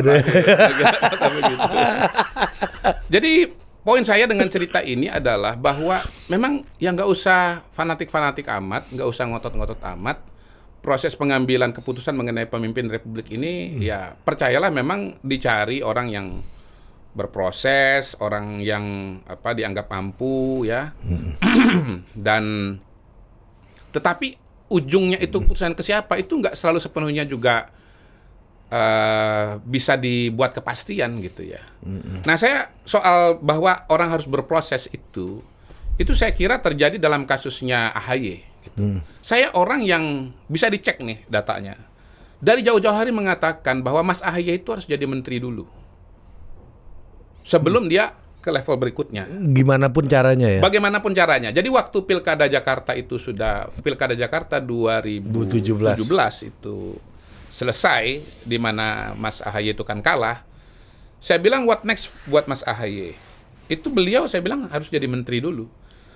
Jadi poin saya dengan cerita ini adalah bahwa memang yang nggak usah fanatik-fanatik amat, nggak usah ngotot-ngotot amat, proses pengambilan keputusan mengenai pemimpin republik ini hmm. ya percayalah memang dicari orang yang berproses, orang yang apa dianggap mampu ya. Hmm. Dan tetapi ujungnya itu hmm. keputusan ke siapa itu nggak selalu sepenuhnya juga uh, bisa dibuat kepastian gitu ya. Hmm. Nah, saya soal bahwa orang harus berproses itu itu saya kira terjadi dalam kasusnya AHY. Gitu. Hmm. Saya orang yang bisa dicek nih datanya. Dari jauh-jauh hari mengatakan bahwa Mas Ahaye itu harus jadi menteri dulu. Sebelum hmm. dia ke level berikutnya. Gimana pun caranya ya. Bagaimanapun caranya. Jadi waktu Pilkada Jakarta itu sudah Pilkada Jakarta 2017, 17. itu selesai di mana Mas Ahaye itu kan kalah. Saya bilang what next buat Mas Ahaye? Itu beliau saya bilang harus jadi menteri dulu.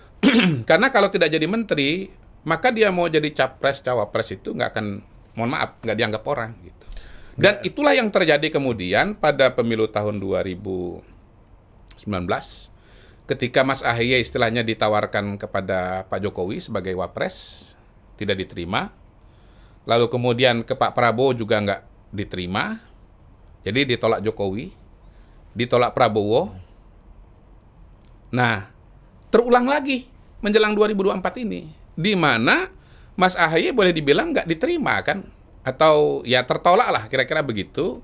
Karena kalau tidak jadi menteri, maka dia mau jadi capres cawapres itu nggak akan mohon maaf nggak dianggap orang gitu dan iya. itulah yang terjadi kemudian pada pemilu tahun 2019 ketika Mas Ahaye istilahnya ditawarkan kepada Pak Jokowi sebagai wapres tidak diterima lalu kemudian ke Pak Prabowo juga nggak diterima jadi ditolak Jokowi ditolak Prabowo nah terulang lagi menjelang 2024 ini di mana Mas Ahaye boleh dibilang nggak diterima kan atau ya tertolak lah kira-kira begitu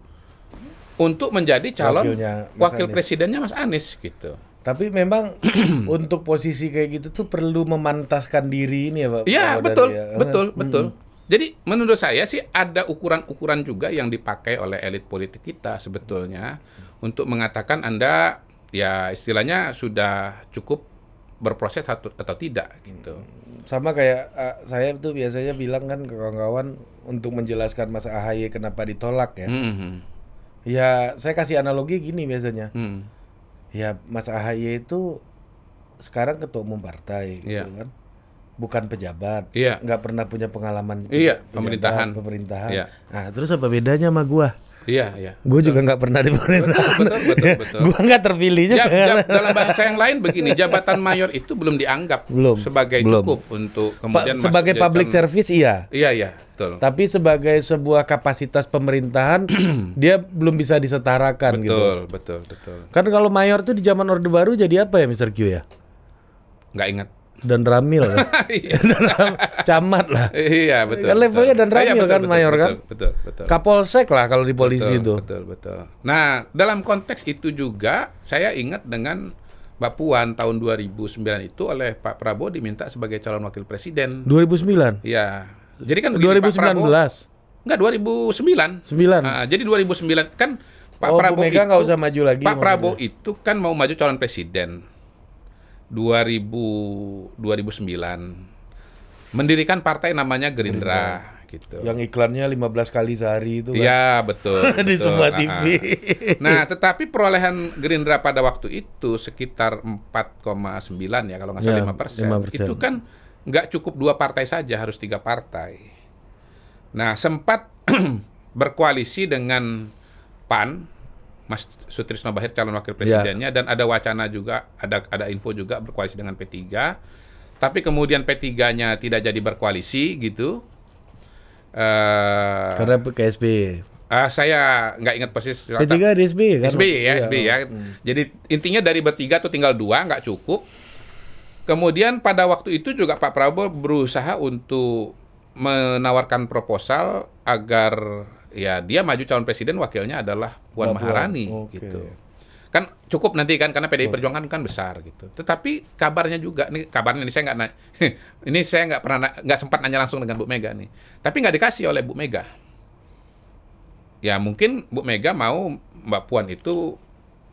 untuk menjadi calon wakil Anies. presidennya Mas Anies gitu. Tapi memang untuk posisi kayak gitu tuh perlu memantaskan diri ini ya Pak. Iya betul, ya. betul, hmm. betul. Jadi menurut saya sih ada ukuran-ukuran juga yang dipakai oleh elit politik kita sebetulnya untuk mengatakan Anda ya istilahnya sudah cukup berproses atau, atau tidak gitu. Hmm sama kayak uh, saya tuh biasanya bilang kan ke kawan-kawan untuk menjelaskan Mas Ahaye kenapa ditolak ya. Mm -hmm. Ya saya kasih analogi gini biasanya. Mm. Ya Mas Ahaye itu sekarang ketua umum partai, yeah. gitu iya. kan? Bukan pejabat, yeah. pernah punya pengalaman. yeah. pejabat, pemerintahan. Pemerintahan. Yeah. Nah terus apa bedanya sama gua? Iya, iya. Gue juga nggak pernah di pemerintahan. Betul, betul, betul. Ya, betul. Gue nggak terpilih juga. Ja, ja, dalam bahasa yang lain begini, jabatan mayor itu belum dianggap belum, sebagai belum. cukup untuk kemudian pa sebagai public jajan. service iya. Iya, iya, betul. Tapi sebagai sebuah kapasitas pemerintahan dia belum bisa disetarakan betul, gitu. Betul, betul, betul. Kan kalau mayor itu di zaman Orde Baru jadi apa ya Mister Q ya? Nggak ingat dan Ramil iya. dan camat lah. Iya betul. Kan levelnya betul. dan Ramil iya, betul, kan betul, mayor betul, kan. Betul betul. Kapolsek lah kalau di polisi betul, itu. Betul betul. Nah dalam konteks itu juga saya ingat dengan Mbak Puan tahun 2009 itu oleh Pak Prabowo diminta sebagai calon wakil presiden. 2009. Iya. Jadi kan begini, 2019. Pak Prabowo, enggak 2009. 9. Nah, jadi 2009 kan Pak oh, Prabowo Mega itu, usah maju lagi. Pak Prabowo itu kan mau maju calon presiden. 2000 2009 mendirikan partai namanya Gerindra, Gerindra. gitu. Yang iklannya 15 kali sehari itu iya, kan. betul. betul. Di semua TV. Nah, nah, tetapi perolehan Gerindra pada waktu itu sekitar 4,9 ya kalau nggak salah ya, 5%. 5%. Itu kan nggak cukup dua partai saja, harus tiga partai. Nah, sempat berkoalisi dengan PAN Mas Sutrisno Bahir calon wakil presidennya yeah. dan ada wacana juga ada ada info juga berkoalisi dengan P3. Tapi kemudian P3-nya tidak jadi berkoalisi gitu. Uh, Karena PKSB. Uh, ah, saya nggak ingat persis. P3 di SB, kan? SB ya, iya. ya. Hmm. Jadi intinya dari bertiga tuh tinggal dua, nggak cukup. Kemudian pada waktu itu juga Pak Prabowo berusaha untuk menawarkan proposal agar ya dia maju calon presiden wakilnya adalah Puan Bapak. Maharani okay. gitu. Kan cukup nanti kan karena PDI Perjuangan kan besar gitu. Tetapi kabarnya juga nih kabarnya ini saya nggak ini saya nggak pernah nggak sempat nanya langsung dengan Bu Mega nih. Tapi nggak dikasih oleh Bu Mega. Ya mungkin Bu Mega mau Mbak Puan itu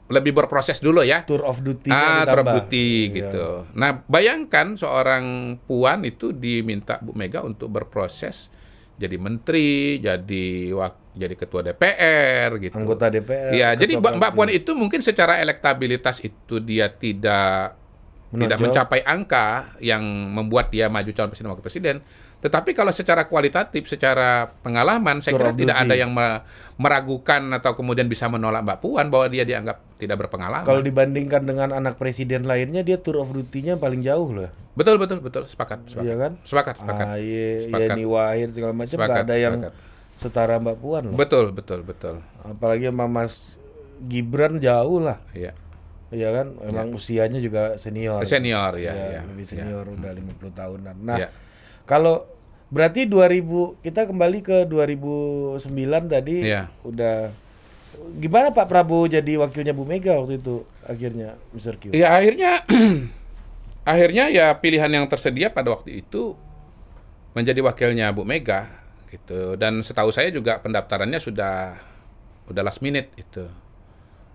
lebih berproses dulu ya. Tour of duty. Ah, tour of duty iya. gitu. Nah, bayangkan seorang puan itu diminta Bu Mega untuk berproses jadi menteri, jadi wak, jadi ketua DPR gitu. Anggota DPR. Ya, jadi Mbak, Mbak Puan itu mungkin secara elektabilitas itu dia tidak Menonjol. tidak mencapai angka yang membuat dia maju calon presiden wakil presiden, tetapi kalau secara kualitatif, secara pengalaman, saya kira tidak ada yang meragukan atau kemudian bisa menolak Mbak Puan bahwa dia dianggap tidak berpengalaman. Kalau dibandingkan dengan anak presiden lainnya, dia tour of duty-nya paling jauh loh. Betul betul betul sepakat sepakat. Iya kan? Sepakat ah, sepakat. Ah, iya, sepakat. Yani Wahid segala macam nggak ada yang sepakat. setara Mbak Puan loh. Betul betul betul. Apalagi sama Mas Gibran jauh lah. Iya. Iya kan, emang ya. usianya juga senior. Senior ya, ya, ya lebih iya. senior ya. udah 50 hmm. tahunan. Nah, ya kalau berarti 2000 kita kembali ke 2009 tadi yeah. udah gimana Pak Prabowo jadi wakilnya Bu Mega waktu itu akhirnya Mr. Q? Ya akhirnya akhirnya ya pilihan yang tersedia pada waktu itu menjadi wakilnya Bu Mega gitu dan setahu saya juga pendaftarannya sudah udah last minute itu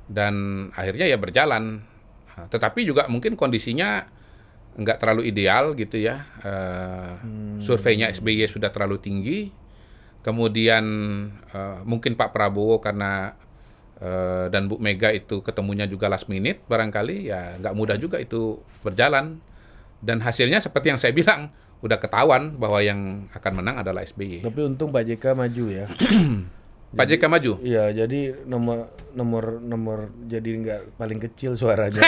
dan akhirnya ya berjalan tetapi juga mungkin kondisinya nggak terlalu ideal gitu ya. Uh, hmm. Surveinya SBY sudah terlalu tinggi. Kemudian uh, mungkin Pak Prabowo karena eh, dan Bu Mega itu ketemunya juga last minute barangkali ya nggak mudah juga itu berjalan. Dan hasilnya seperti yang saya bilang udah ketahuan bahwa yang akan menang adalah SBY. Tapi untung Pak JK maju ya. Pak JK maju. Iya, jadi nomor nomor nomor jadi nggak paling kecil suaranya.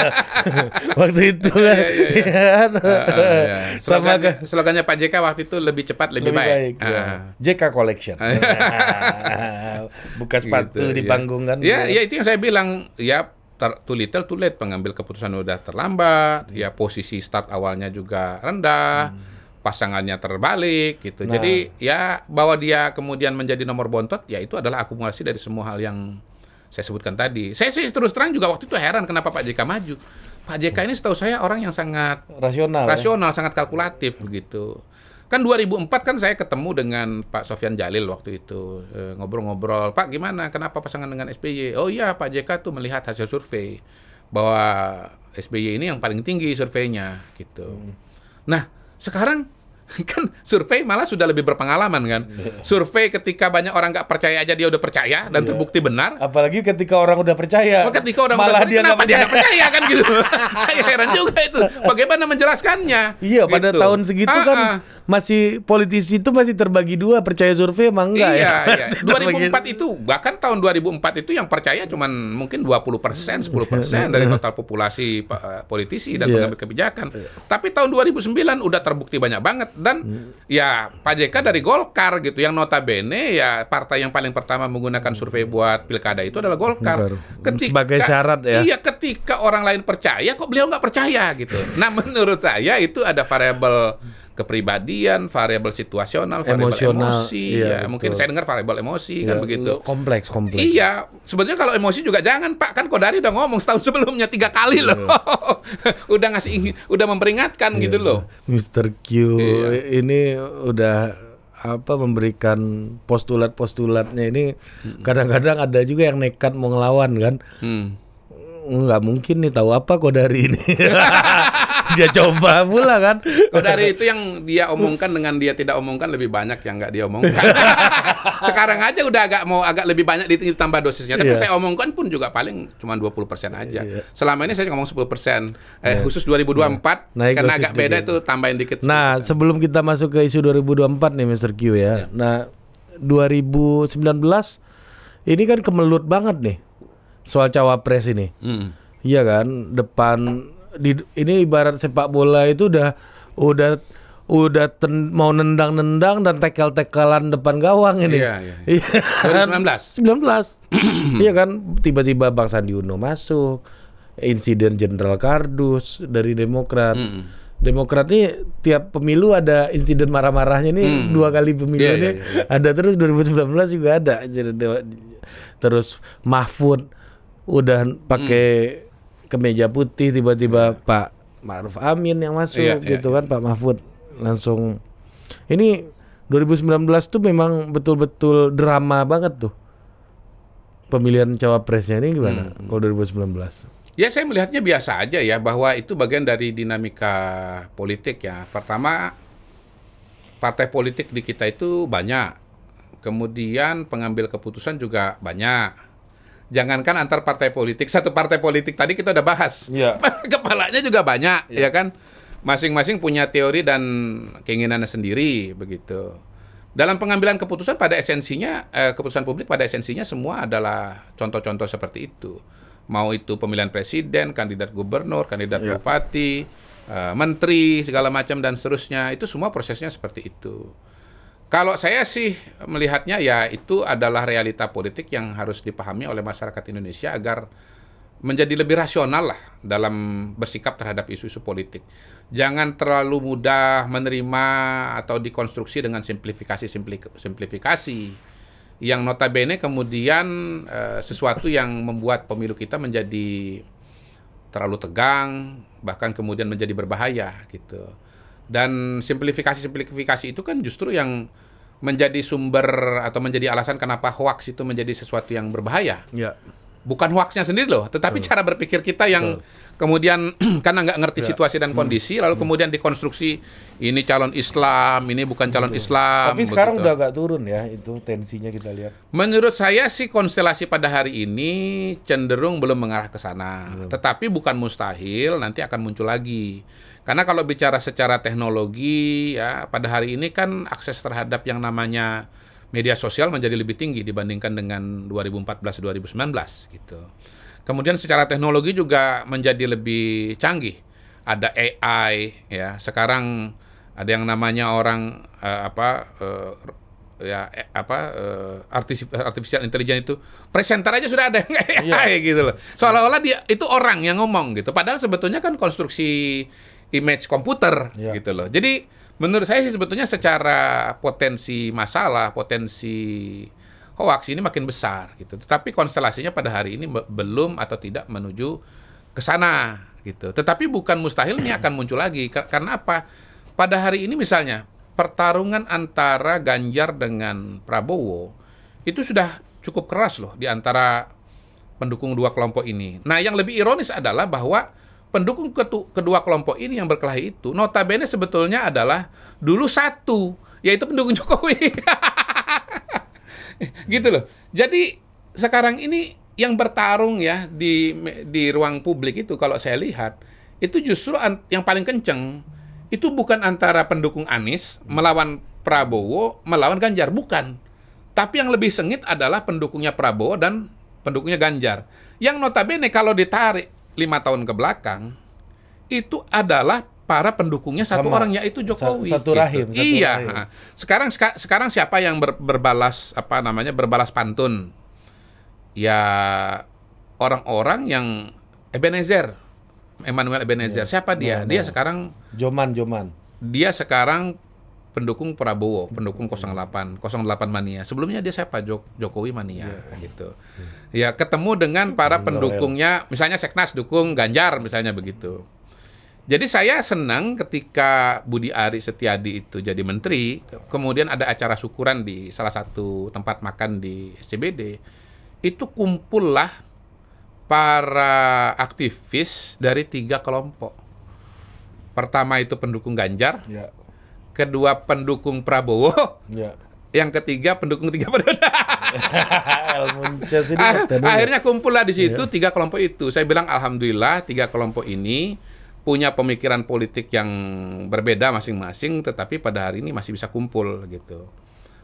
waktu itu kan. Iya, iya, iya. uh, uh, iya. Slogan, ah, ah, iya. Sama ke, slogannya Pak JK waktu itu lebih cepat lebih, lebih baik. baik uh. ya. JK Collection. Gitu, iya. Buka sepatu gitu, di iya. panggung kan. Iya, iya itu yang saya bilang, ya ter, too little too late pengambil keputusan udah terlambat, hmm. ya posisi start awalnya juga rendah. Hmm pasangannya terbalik gitu. Nah. Jadi ya bahwa dia kemudian menjadi nomor bontot ya itu adalah akumulasi dari semua hal yang saya sebutkan tadi. Saya sih terus terang juga waktu itu heran kenapa Pak JK maju. Pak JK ini setahu saya orang yang sangat rasional, ya? rasional, ya? sangat kalkulatif begitu. Kan 2004 kan saya ketemu dengan Pak Sofian Jalil waktu itu eh, ngobrol-ngobrol. Pak gimana? Kenapa pasangan dengan SBY? Oh iya Pak JK tuh melihat hasil survei bahwa SBY ini yang paling tinggi surveinya gitu. Hmm. Nah sekarang kan survei malah sudah lebih berpengalaman kan. Iya. Survei ketika banyak orang nggak percaya aja dia udah percaya dan yeah. terbukti benar. Apalagi ketika orang udah percaya. Nah, ketika orang malah udah percaya, dia kenapa dia percaya kan gitu. Saya heran juga itu. Bagaimana menjelaskannya? Iya, gitu. pada tahun segitu ah, kan ah. masih politisi itu masih terbagi dua percaya survei emang enggak iya, ya. Iya, 2004 itu bahkan tahun 2004 itu yang percaya cuma mungkin 20 persen, 10 persen iya. dari total populasi eh, politisi dan yeah. pengambil kebijakan. Yeah. Tapi tahun 2009 udah terbukti banyak banget dan hmm. ya Pak JK dari Golkar gitu yang notabene ya partai yang paling pertama menggunakan hmm. survei buat pilkada itu adalah Golkar. Ketika, Sebagai syarat ya. Iya ketika orang lain percaya kok beliau nggak percaya gitu. nah menurut saya itu ada variabel kepribadian, variabel situasional, variabel emosi, iya, ya mungkin saya dengar variabel emosi kan iya, kan begitu. Kompleks, kompleks. Iya, sebenarnya kalau emosi juga jangan Pak, kan Kodari udah ngomong setahun sebelumnya tiga kali iya. loh, udah ngasih ingin, udah memperingatkan iya. gitu loh. Iya. Mister Q iya. ini udah apa memberikan postulat-postulatnya ini kadang-kadang ada juga yang nekat mau ngelawan kan. Hmm nggak mungkin nih tahu apa kok dari ini dia coba pula kan. Kau dari itu yang dia omongkan dengan dia tidak omongkan lebih banyak yang nggak dia omongkan. Sekarang aja udah agak mau agak lebih banyak ditambah dosisnya. Tapi yeah. saya omongkan pun juga paling cuma 20% aja. Yeah. Selama ini saya ngomong 10%. Eh, yeah. Khusus 2024 iya. yeah. Naik karena agak beda itu tambahin dikit. Nah, sebelum kita masuk ke isu 2024 nih Mr. Q ya. Yeah. Nah, 2019 ini kan kemelut banget nih soal cawapres ini. Mm. Iya kan, depan di, ini ibarat sepak bola itu udah udah udah ten, mau nendang-nendang dan tekel-tekelan depan gawang ini. Iya, iya. iya. 19. Iya 19. Kan? iya kan tiba-tiba Bang Sandi Uno masuk. Insiden Jenderal Kardus dari Demokrat. Mm Demokrat ini tiap pemilu ada insiden marah-marahnya nih hmm. dua kali pemilu yeah, ini yeah, yeah, ada terus 2019 juga ada terus Mahfud udah pakai hmm ke meja putih tiba-tiba iya. Pak Ma'ruf Amin yang masuk iya, iya, gitu kan Pak Mahfud langsung ini 2019 tuh memang betul-betul drama banget tuh pemilihan cawapresnya ini gimana hmm. kalau 2019? Ya saya melihatnya biasa aja ya bahwa itu bagian dari dinamika politik ya. Pertama partai politik di kita itu banyak. Kemudian pengambil keputusan juga banyak jangankan antar partai politik, satu partai politik tadi kita udah bahas. Iya. Kepalanya juga banyak, ya, ya kan? Masing-masing punya teori dan keinginannya sendiri begitu. Dalam pengambilan keputusan pada esensinya eh, keputusan publik pada esensinya semua adalah contoh-contoh seperti itu. Mau itu pemilihan presiden, kandidat gubernur, kandidat ya. bupati, eh, menteri segala macam dan seterusnya, itu semua prosesnya seperti itu. Kalau saya sih melihatnya ya itu adalah realita politik yang harus dipahami oleh masyarakat Indonesia agar menjadi lebih rasional lah dalam bersikap terhadap isu-isu politik. Jangan terlalu mudah menerima atau dikonstruksi dengan simplifikasi-simplifikasi yang notabene kemudian eh, sesuatu yang membuat pemilu kita menjadi terlalu tegang bahkan kemudian menjadi berbahaya gitu. Dan simplifikasi-simplifikasi itu kan justru yang menjadi sumber atau menjadi alasan kenapa hoax itu menjadi sesuatu yang berbahaya. Ya. Bukan hoaxnya sendiri loh, tetapi cara berpikir kita yang kemudian karena nggak ngerti ya. situasi dan hmm. kondisi, hmm. lalu hmm. kemudian dikonstruksi ini calon Islam, ini bukan calon Betul. Islam. Tapi begitu. sekarang udah agak turun ya itu tensinya kita lihat. Menurut saya sih konstelasi pada hari ini cenderung belum mengarah ke sana, hmm. tetapi bukan mustahil nanti akan muncul lagi karena kalau bicara secara teknologi ya pada hari ini kan akses terhadap yang namanya media sosial menjadi lebih tinggi dibandingkan dengan 2014-2019 gitu. Kemudian secara teknologi juga menjadi lebih canggih. Ada AI ya. Sekarang ada yang namanya orang uh, apa uh, ya eh, apa uh, artificial, artificial intelligence itu presenter aja sudah ada AI yeah. gitu loh. Seolah-olah dia itu orang yang ngomong gitu. Padahal sebetulnya kan konstruksi image komputer yeah. gitu loh. Jadi menurut saya sih sebetulnya secara potensi masalah, potensi hoax ini makin besar gitu. Tetapi konstelasinya pada hari ini belum atau tidak menuju ke sana gitu. Tetapi bukan mustahil ini akan muncul lagi karena apa? Pada hari ini misalnya pertarungan antara Ganjar dengan Prabowo itu sudah cukup keras loh di antara pendukung dua kelompok ini. Nah, yang lebih ironis adalah bahwa pendukung ketu, kedua kelompok ini yang berkelahi itu notabene sebetulnya adalah dulu satu yaitu pendukung Jokowi gitu loh jadi sekarang ini yang bertarung ya di di ruang publik itu kalau saya lihat itu justru an, yang paling kenceng itu bukan antara pendukung Anies melawan Prabowo melawan Ganjar bukan tapi yang lebih sengit adalah pendukungnya Prabowo dan pendukungnya Ganjar yang notabene kalau ditarik lima tahun ke belakang itu adalah para pendukungnya satu Sama. orang yaitu Jokowi. Satu gitu. rahim. Gitu. Satu iya. Rahim. sekarang sekarang sekarang siapa yang ber, berbalas apa namanya berbalas pantun? Ya orang-orang yang Ebenezer, Emmanuel Ebenezer. Ya. Siapa dia? Ya, dia ya. sekarang Joman Joman. Dia sekarang pendukung Prabowo, hmm. pendukung 08, 08 mania. Sebelumnya dia siapa? Jok, Jokowi mania yeah. gitu. Hmm. Ya ketemu dengan para iya. pendukungnya, misalnya Seknas dukung Ganjar misalnya begitu. Jadi saya senang ketika Budi Ari Setiadi itu jadi menteri, kemudian ada acara syukuran di salah satu tempat makan di SCBD. Itu kumpullah para aktivis dari tiga kelompok. Pertama itu pendukung Ganjar, ya kedua pendukung Prabowo, ya. yang ketiga pendukung tiga pendukung. Ah, akhirnya kumpullah di iya. situ ya. tiga kelompok itu. Saya bilang alhamdulillah tiga kelompok ini punya pemikiran politik yang berbeda masing-masing, tetapi pada hari ini masih bisa kumpul gitu.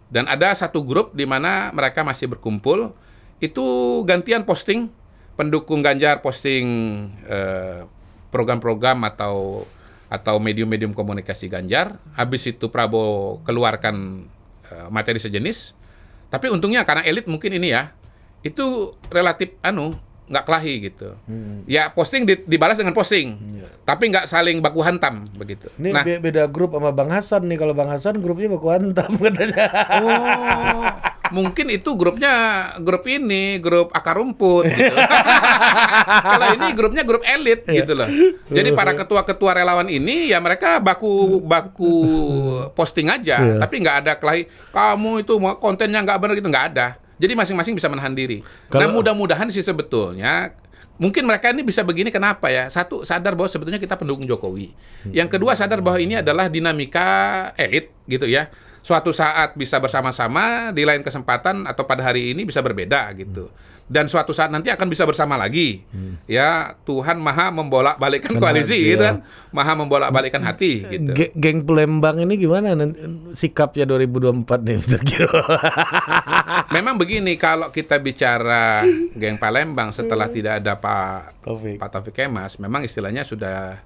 Dan ada satu grup di mana mereka masih berkumpul, itu gantian posting pendukung Ganjar posting eh, program-program atau atau medium-medium komunikasi Ganjar. Habis itu Prabowo keluarkan eh, materi sejenis. Tapi untungnya karena elit mungkin ini ya, itu relatif anu nggak kelahi gitu. Hmm. Ya posting di, dibalas dengan posting, iya. tapi nggak saling baku hantam begitu. Ini nah, beda grup sama Bang Hasan nih kalau Bang Hasan grupnya baku hantam katanya. Oh mungkin itu grupnya grup ini grup akar rumput gitu. kalau ini grupnya grup elit yeah. gitu loh jadi para ketua-ketua relawan ini ya mereka baku baku posting aja yeah. tapi nggak ada kelahi kamu itu mau kontennya nggak benar gitu nggak ada jadi masing-masing bisa menahan diri nah, kalau, nah mudah-mudahan sih sebetulnya mungkin mereka ini bisa begini kenapa ya? Satu sadar bahwa sebetulnya kita pendukung Jokowi. Yang kedua sadar bahwa ini adalah dinamika elit gitu ya suatu saat bisa bersama-sama di lain kesempatan atau pada hari ini bisa berbeda gitu hmm. dan suatu saat nanti akan bisa bersama lagi hmm. ya Tuhan maha membolak balikan koalisi iya. gitu kan maha membolak balikan hati gitu G geng pelembang ini gimana nanti, sikapnya 2024 nih Mister Giro? memang begini kalau kita bicara geng Palembang setelah hmm. tidak ada Pak Taufik. Pak Taufik Kemas memang istilahnya sudah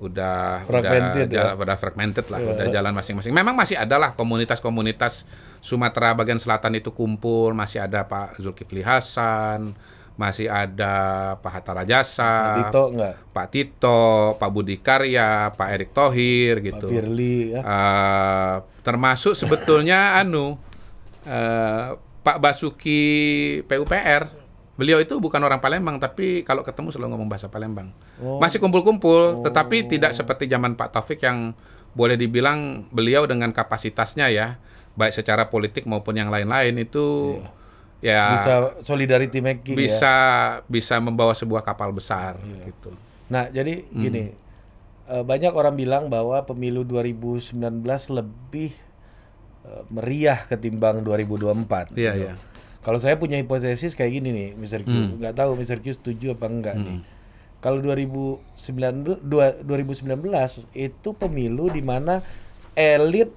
udah fragmented udah, ya? udah fragmented lah, yeah. udah jalan masing-masing. Memang masih ada lah komunitas-komunitas Sumatera bagian selatan itu kumpul, masih ada Pak Zulkifli Hasan, masih ada Pak Hatta Rajasa, Pak Tito enggak? Pak Tito, Pak Budi Karya, Pak Erick Thohir gitu. Pak Firly ya. Uh, termasuk sebetulnya anu uh, Pak Basuki PUPR Beliau itu bukan orang Palembang, tapi kalau ketemu selalu ngomong bahasa Palembang. Oh. Masih kumpul-kumpul, oh. tetapi tidak seperti zaman Pak Taufik yang boleh dibilang beliau dengan kapasitasnya ya, baik secara politik maupun yang lain-lain itu iya. ya bisa solidarity making ya. bisa ya. bisa membawa sebuah kapal besar iya. gitu. Nah, jadi hmm. gini, eh, banyak orang bilang bahwa pemilu 2019 lebih eh, meriah ketimbang 2024. Iya, gitu. iya. Kalau saya punya hipotesis kayak gini nih, Mr. Q. Hmm. Nggak tahu Mr. Q setuju apa enggak hmm. nih. Kalau 2019, 2019 itu pemilu di mana elit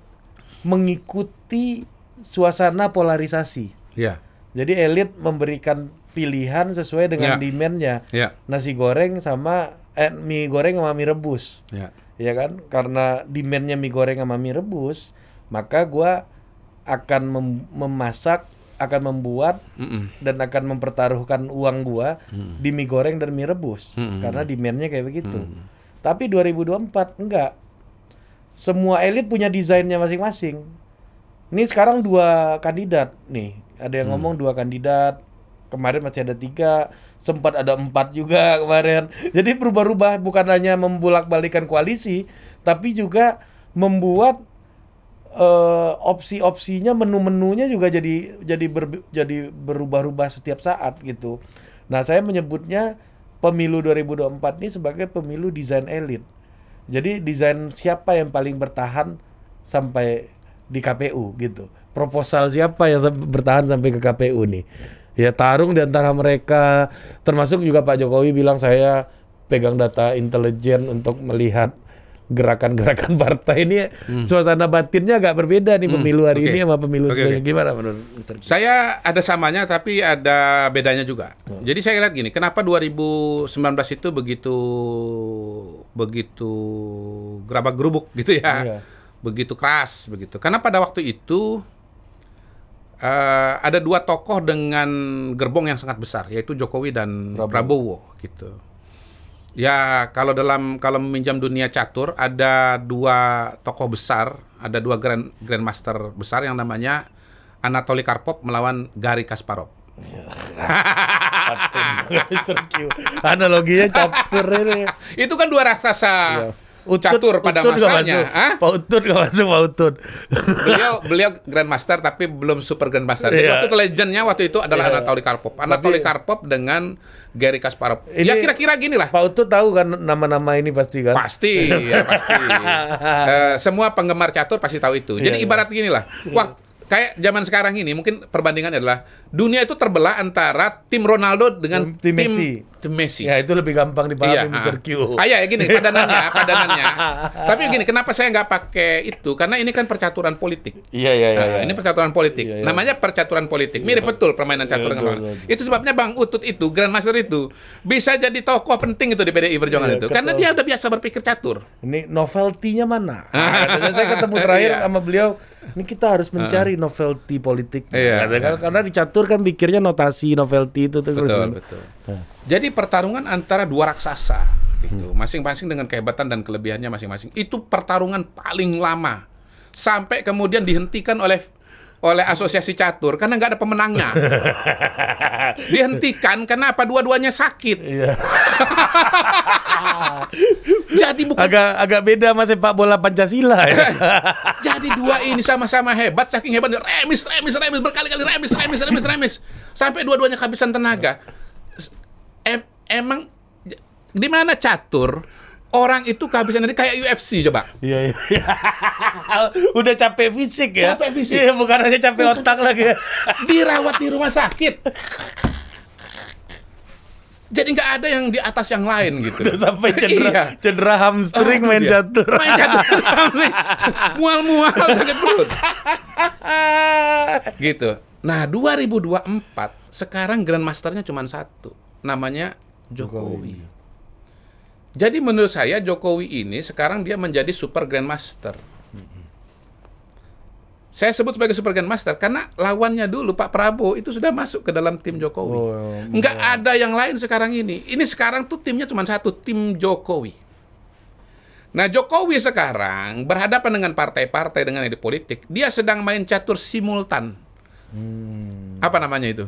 mengikuti suasana polarisasi. Yeah. Jadi elit memberikan pilihan sesuai dengan yeah. demandnya. Yeah. Nasi goreng sama eh, mie goreng sama mie rebus. Yeah. Ya iya kan? Karena demandnya mie goreng sama mie rebus, maka gue akan mem memasak akan membuat mm -mm. dan akan mempertaruhkan uang gua mm. di mie goreng dan mie rebus mm -mm. karena demandnya kayak begitu. Mm. Tapi 2024 enggak. Semua elit punya desainnya masing-masing. Ini sekarang dua kandidat nih. Ada yang mm. ngomong dua kandidat. Kemarin masih ada tiga, sempat ada empat juga kemarin. Jadi berubah-ubah bukan hanya membulak-balikan koalisi, tapi juga membuat uh, opsi-opsinya menu-menunya juga jadi jadi ber, jadi berubah-ubah setiap saat gitu. Nah, saya menyebutnya pemilu 2024 ini sebagai pemilu desain elit. Jadi desain siapa yang paling bertahan sampai di KPU gitu. Proposal siapa yang bertahan sampai ke KPU nih. Ya tarung di antara mereka termasuk juga Pak Jokowi bilang saya pegang data intelijen untuk melihat gerakan-gerakan partai ini ya, hmm. suasana batinnya agak berbeda nih hmm. pemilu hari okay. ini sama pemilu okay, sebelumnya okay. gimana menurut Mr. Saya ada samanya tapi ada bedanya juga. Hmm. Jadi saya lihat gini, kenapa 2019 itu begitu begitu gerabak gerubuk gitu ya. Iya. Begitu keras begitu. Karena pada waktu itu uh, ada dua tokoh dengan gerbong yang sangat besar yaitu Jokowi dan Prabowo, Prabowo gitu. Ya, kalau dalam kalau meminjam dunia catur ada dua tokoh besar, ada dua grand grandmaster besar yang namanya Anatoly Karpov melawan Gary Kasparov. Ya, Analoginya catur ini. Itu kan dua raksasa. Ya. catur pada utut masanya. Masuk. Pak Utut gak masuk, Pak Utut. beliau beliau grandmaster tapi belum super grandmaster. Yeah. Itu waktu legendnya waktu itu adalah yeah. Anatoly Karpov. Anatoly Karpov dengan Gary Kasparov. Ya, ini, ya kira-kira gini lah. Pak Utut tahu kan nama-nama ini pasti kan? Pasti, ya pasti. uh, semua penggemar catur pasti tahu itu. Iya, Jadi yeah, ibarat gini lah. Wah, kayak zaman sekarang ini mungkin perbandingannya adalah dunia itu terbelah antara tim Ronaldo dengan tim, tim Messi to Messi. Ya itu lebih gampang dipahami iya, Mr. Ah. Q. Ah ya gini padanannya, padanannya. Tapi gini, kenapa saya nggak pakai itu? Karena ini kan percaturan politik. Iya iya iya. Nah, Ini percaturan politik. Iya, iya. Namanya percaturan politik. Mirip iya. betul permainan catur iya iya, iya, iya, Itu sebabnya Bang Utut itu Grandmaster itu bisa jadi tokoh penting itu di PDI Perjuangan iya, itu. Karena dia udah biasa berpikir catur. Ini novelty-nya mana? Ah, nah, saya ketemu terakhir iya. sama beliau, ini kita harus ah. mencari novelty politik. Iya, kan, karena, iya. karena di catur kan pikirnya notasi novelty itu tuh betul, betul. Jadi pertarungan antara dua raksasa gitu, masing-masing hmm. dengan kehebatan dan kelebihannya masing-masing. Itu pertarungan paling lama sampai kemudian dihentikan oleh oleh asosiasi catur karena nggak ada pemenangnya dihentikan karena apa dua-duanya sakit iya. jadi bukan agak agak beda mas sepak bola pancasila ya jadi dua ini sama-sama hebat saking hebat remis remis remis berkali-kali remis remis remis remis sampai dua-duanya kehabisan tenaga em, emang di mana catur orang itu kehabisan energi kayak UFC coba. Iya, iya. Udah capek fisik ya. Capek fisik. Iya, bukan hanya capek bukan. otak lagi. Dirawat di rumah sakit. Jadi nggak ada yang di atas yang lain gitu. Udah sampai cedera, iya. cedera hamstring oh, main iya. catur. Main catur hamstring. Mual-mual sakit perut. gitu. Nah, 2024 sekarang Grand Masternya cuma satu namanya Jokowi. Jadi menurut saya Jokowi ini sekarang dia menjadi super grandmaster. Saya sebut sebagai super grandmaster karena lawannya dulu Pak Prabowo itu sudah masuk ke dalam tim Jokowi. Oh, Nggak iya. ada yang lain sekarang ini. Ini sekarang tuh timnya cuma satu, tim Jokowi. Nah Jokowi sekarang berhadapan dengan partai-partai dengan ide politik. Dia sedang main catur simultan. Hmm. Apa namanya itu?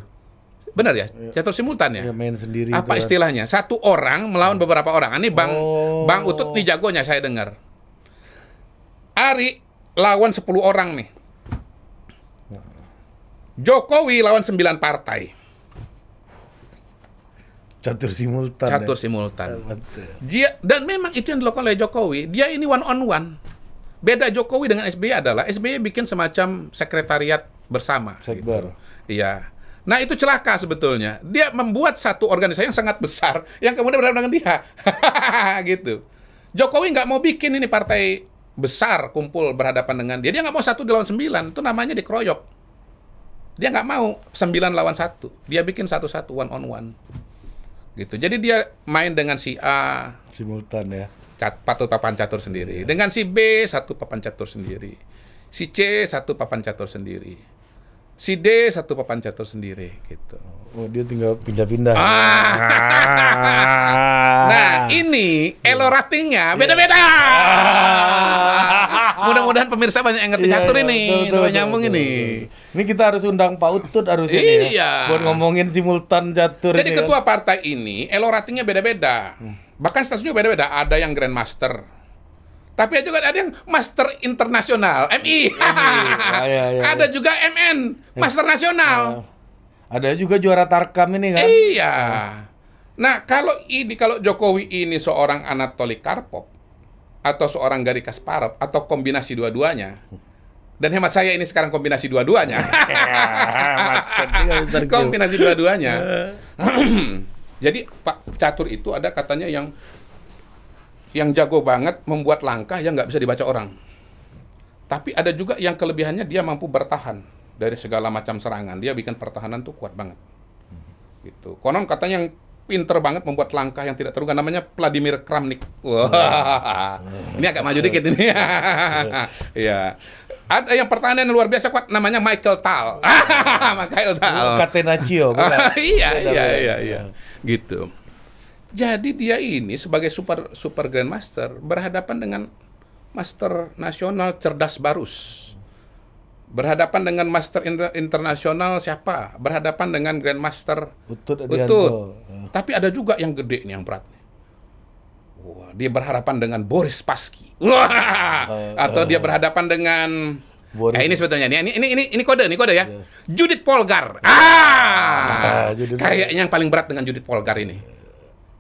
Benar ya? Iya. Jatuh simultan ya? ya main sendiri. Apa itu kan. istilahnya? Satu orang melawan iya. beberapa orang. Ini Bang oh. Bang Utut nih jagonya saya dengar. Ari lawan 10 orang nih. Nah. Jokowi lawan 9 partai. Catur simultan. Ya? Catur ya? simultan. Iya, Dia dan memang itu yang dilakukan oleh Jokowi. Dia ini one on one. Beda Jokowi dengan SBY adalah SBY bikin semacam sekretariat bersama. Sekber. Gitu. Iya. Nah itu celaka sebetulnya. Dia membuat satu organisasi yang sangat besar yang kemudian berhadapan dengan dia. gitu. Jokowi nggak mau bikin ini partai besar kumpul berhadapan dengan dia. Dia nggak mau satu lawan sembilan. Itu namanya dikeroyok. Dia nggak mau sembilan lawan satu. Dia bikin satu-satu one on one. Gitu. Jadi dia main dengan si A. Simultan ya. Cat, patut papan catur sendiri. Ya. Dengan si B satu papan catur sendiri. Si C satu papan catur sendiri si D satu papan catur sendiri gitu. Oh, dia tinggal pindah-pindah. Ah. Nah, ah. ini elo iya. ratingnya iya. beda-beda. Ah. Mudah-mudahan pemirsa banyak yang ngerti iya, catur ini, betul, nyambung ini. Ini kita harus undang Pak Utut harusnya ya, iya. ya, buat ngomongin simultan catur Jadi ini. Ya. ketua kan? partai ini elo ratingnya beda-beda. Hmm. Bahkan statusnya beda-beda, ada yang grandmaster, tapi juga ada yang master internasional, MI. ah, iya, iya, iya. ada iya. juga MN, master nasional. Ah, ada juga juara Tarkam ini kan? Iya. Nah, kalau ini kalau Jokowi ini seorang Anatoli Karpov atau seorang Gary Kasparov atau kombinasi dua-duanya. Dan hemat saya ini sekarang kombinasi dua-duanya. Iya, kombinasi dua-duanya. Jadi Pak Catur itu ada katanya yang yang jago banget membuat langkah yang nggak bisa dibaca orang. Tapi ada juga yang kelebihannya dia mampu bertahan dari segala macam serangan. Dia bikin pertahanan tuh kuat banget. Gitu. Konon katanya yang pinter banget membuat langkah yang tidak terduga namanya Vladimir Kramnik. Wow. ini agak maju dikit ini. ya. Ada yang pertahanan yang luar biasa kuat namanya Michael Tal. Michael Tal. Catenaccio. Oh, iya, iya, iya, iya. Gitu. Jadi dia ini sebagai super super grandmaster berhadapan dengan master nasional cerdas barus. Berhadapan dengan master inter internasional siapa? Berhadapan dengan grandmaster Utut. Utut. Tapi ada juga yang gede nih yang berat. Wah, dia berhadapan dengan Boris Paski. Wah, atau dia berhadapan dengan Boris. Eh, ini sebetulnya ini ini ini ini kode ini kode ya. Yeah. Judith Polgar. Ah. ah kayaknya yang paling berat dengan Judith Polgar ini.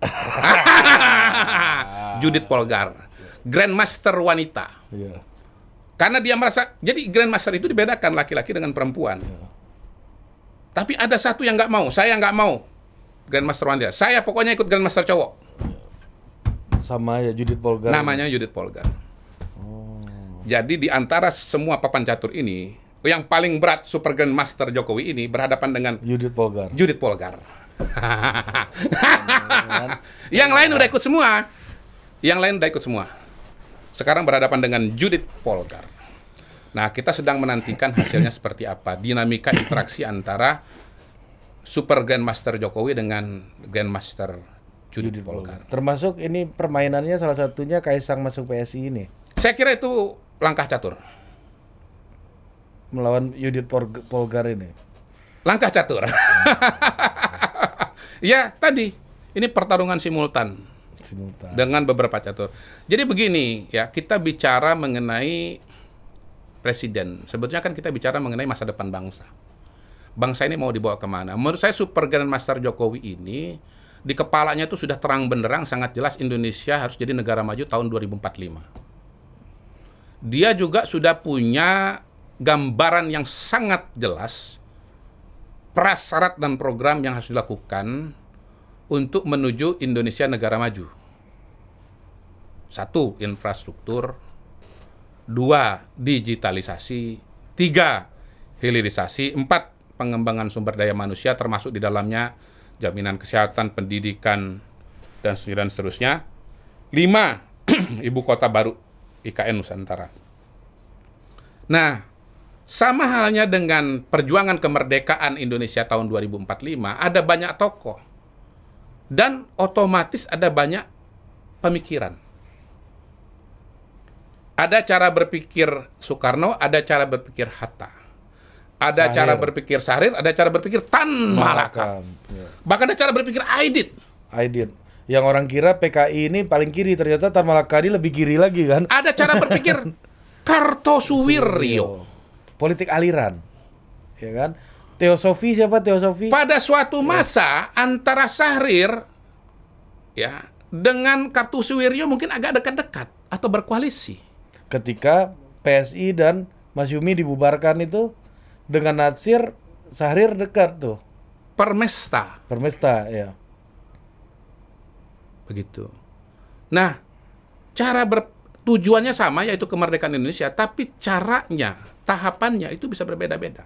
Judith Polgar, Grandmaster wanita. Yeah. Karena dia merasa, jadi Grandmaster itu dibedakan laki-laki dengan perempuan. Yeah. Tapi ada satu yang nggak mau, saya nggak mau Grandmaster wanita. Saya pokoknya ikut Grandmaster cowok. Iya. Sama ya Judith Polgar. Namanya Judith Polgar. Oh. Jadi di antara semua papan catur ini, yang paling berat Super Grandmaster Jokowi ini berhadapan dengan Judith Polgar. Judith Polgar yang lain udah ikut semua. Yang lain udah ikut semua. Sekarang berhadapan dengan Judith Polgar. Nah, kita sedang menantikan hasilnya seperti apa. Dinamika interaksi antara Super Grandmaster Jokowi dengan Grandmaster Judith, Judith Polgar. Termasuk ini permainannya salah satunya Kaisang masuk PSI ini. Saya kira itu langkah catur. Melawan Judith Polgar ini. Langkah catur. Ya tadi ini pertarungan simultan, simultan dengan beberapa catur. Jadi begini ya kita bicara mengenai presiden. Sebetulnya kan kita bicara mengenai masa depan bangsa. Bangsa ini mau dibawa kemana? Menurut saya Super Grand Master Jokowi ini di kepalanya itu sudah terang benderang sangat jelas Indonesia harus jadi negara maju tahun 2045. Dia juga sudah punya gambaran yang sangat jelas prasyarat dan program yang harus dilakukan untuk menuju Indonesia negara maju. Satu, infrastruktur. Dua, digitalisasi. Tiga, hilirisasi. Empat, pengembangan sumber daya manusia termasuk di dalamnya jaminan kesehatan, pendidikan, dan seterusnya. Lima, ibu kota baru IKN Nusantara. Nah, sama halnya dengan perjuangan kemerdekaan Indonesia tahun 2045, ada banyak tokoh. Dan otomatis ada banyak pemikiran. Ada cara berpikir Soekarno, ada cara berpikir Hatta. Ada Sahir. cara berpikir Sahrir, ada cara berpikir Tan Malaka. Ya. Bahkan ada cara berpikir Aidit. Aidit yang orang kira PKI ini paling kiri ternyata Tan Malakadi lebih kiri lagi kan ada cara berpikir Kartosuwiryo politik aliran, ya kan? Teosofi siapa teosofi? Pada suatu ya. masa ya. antara Syahrir ya dengan Kartu Suwiryo mungkin agak dekat-dekat atau berkoalisi. Ketika PSI dan Mas Yumi dibubarkan itu dengan Natsir Syahrir dekat tuh. Permesta. Permesta ya. Begitu. Nah, cara ber tujuannya sama yaitu kemerdekaan Indonesia, tapi caranya, tahapannya itu bisa berbeda-beda.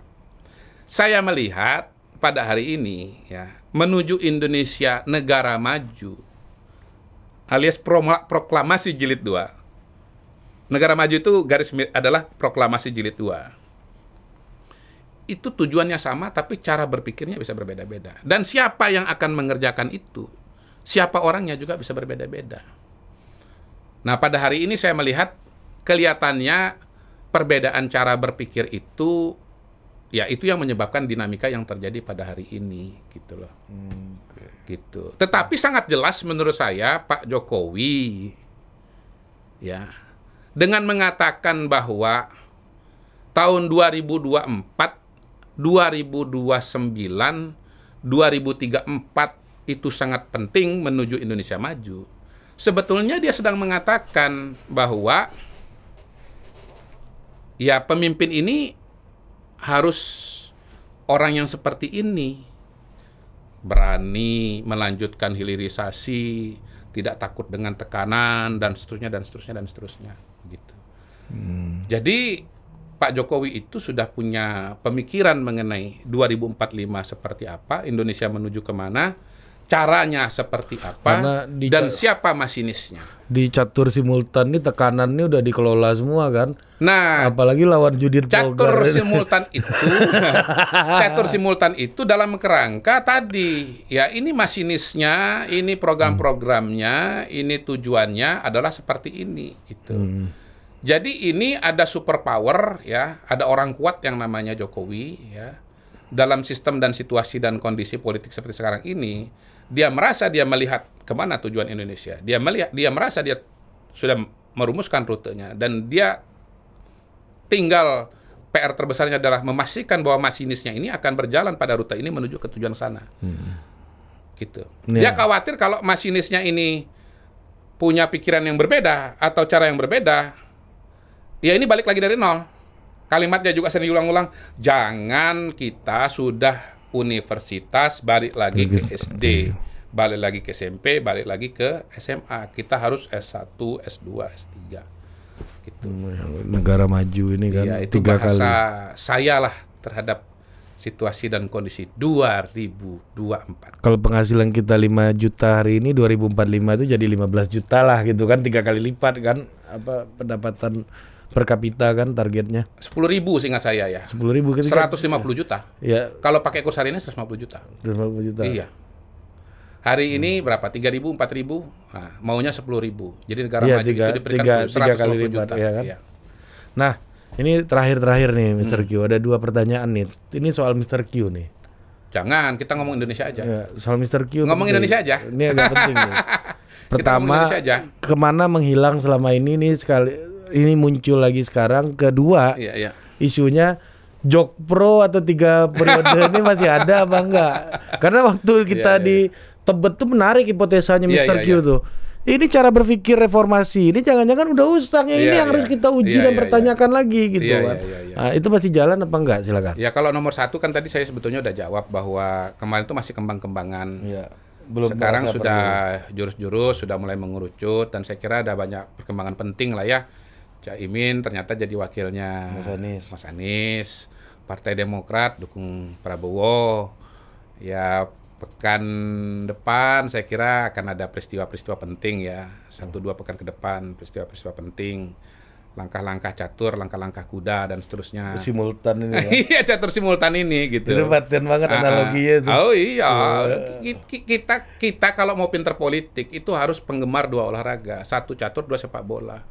Saya melihat pada hari ini ya, menuju Indonesia negara maju alias proklamasi jilid 2. Negara maju itu garis adalah proklamasi jilid 2. Itu tujuannya sama tapi cara berpikirnya bisa berbeda-beda. Dan siapa yang akan mengerjakan itu, siapa orangnya juga bisa berbeda-beda. Nah, pada hari ini saya melihat kelihatannya perbedaan cara berpikir itu ya itu yang menyebabkan dinamika yang terjadi pada hari ini gitu loh. Hmm, okay. Gitu. Tetapi sangat jelas menurut saya Pak Jokowi ya dengan mengatakan bahwa tahun 2024 2029 2034 itu sangat penting menuju Indonesia maju sebetulnya dia sedang mengatakan bahwa ya pemimpin ini harus orang yang seperti ini berani melanjutkan hilirisasi, tidak takut dengan tekanan dan seterusnya dan seterusnya dan seterusnya gitu. Hmm. Jadi Pak Jokowi itu sudah punya pemikiran mengenai 2045 seperti apa, Indonesia menuju kemana, caranya seperti apa dan siapa masinisnya. Di catur simultan ini tekanan ini udah dikelola semua kan. Nah, apalagi lawan judi Catur Polgar. simultan itu catur simultan itu dalam kerangka tadi ya ini masinisnya, ini program-programnya, ini tujuannya adalah seperti ini gitu. Hmm. Jadi ini ada superpower ya, ada orang kuat yang namanya Jokowi ya. Dalam sistem dan situasi dan kondisi politik seperti sekarang ini, dia merasa dia melihat kemana tujuan Indonesia. Dia melihat, dia merasa dia sudah merumuskan rutenya dan dia tinggal PR terbesarnya adalah memastikan bahwa masinisnya ini akan berjalan pada rute ini menuju ke tujuan sana. Hmm. Gitu. Yeah. Dia khawatir kalau masinisnya ini punya pikiran yang berbeda atau cara yang berbeda, ya ini balik lagi dari nol. Kalimatnya juga sering ulang-ulang, jangan kita sudah universitas, balik lagi ke SD, iya. balik lagi ke SMP, balik lagi ke SMA. Kita harus S1, S2, S3. Gitu. Hmm, ya, negara maju ini kan ya, itu tiga bahasa kali. saya lah terhadap situasi dan kondisi 2024. Kalau penghasilan kita 5 juta hari ini 2045 itu jadi 15 juta lah gitu kan tiga kali lipat kan apa pendapatan per kapita kan targetnya? Sepuluh ribu seingat saya ya. Sepuluh ribu kan? Seratus lima puluh iya. juta. Ya. Kalau pakai kurs hari ini seratus lima puluh juta. Seratus lima puluh juta. Iya. Hari hmm. ini berapa? Tiga ribu, empat ribu? Nah, maunya sepuluh ribu. Jadi negara ya, maju tiga, itu diberikan tiga, 150 puluh kali juta. Ya kan? iya. Nah, ini terakhir-terakhir nih Mister Hmm. Q. Ada dua pertanyaan nih. Ini soal Mister Q nih. Jangan, kita ngomong Indonesia aja. Ya, soal Mr. Q. Ngomong penting. Indonesia aja. Ini agak penting nih. Pertama, kemana menghilang selama ini nih sekali ini muncul lagi sekarang. Kedua, iya, iya. isunya jok pro atau tiga periode ini masih ada apa enggak? Karena waktu iya, kita iya. di iya. Tebet tuh menarik hipotesanya iya, Mr. Q tuh. Ini cara berpikir reformasi. Ini jangan-jangan udah usang ya, ini yang harus kita uji dan pertanyakan lagi gitu iya. Nah, itu masih jalan apa enggak? Silakan. Ya kalau nomor satu kan tadi saya sebetulnya udah jawab bahwa kemarin itu masih kembang-kembangan. iya. belum sekarang sudah jurus-jurus sudah mulai mengerucut dan saya kira ada banyak perkembangan penting lah ya Cak Imin ternyata jadi wakilnya Mas Anies. Mas Anies. Partai Demokrat dukung Prabowo. Ya pekan depan saya kira akan ada peristiwa-peristiwa penting ya. Satu dua pekan ke depan peristiwa-peristiwa penting. Langkah-langkah catur, langkah-langkah kuda dan seterusnya. Simultan ini ya. Iya, catur simultan ini gitu. Itu banget uh, analoginya itu. Oh iya, kita kita kalau mau pinter politik itu harus penggemar dua olahraga, satu catur, dua sepak bola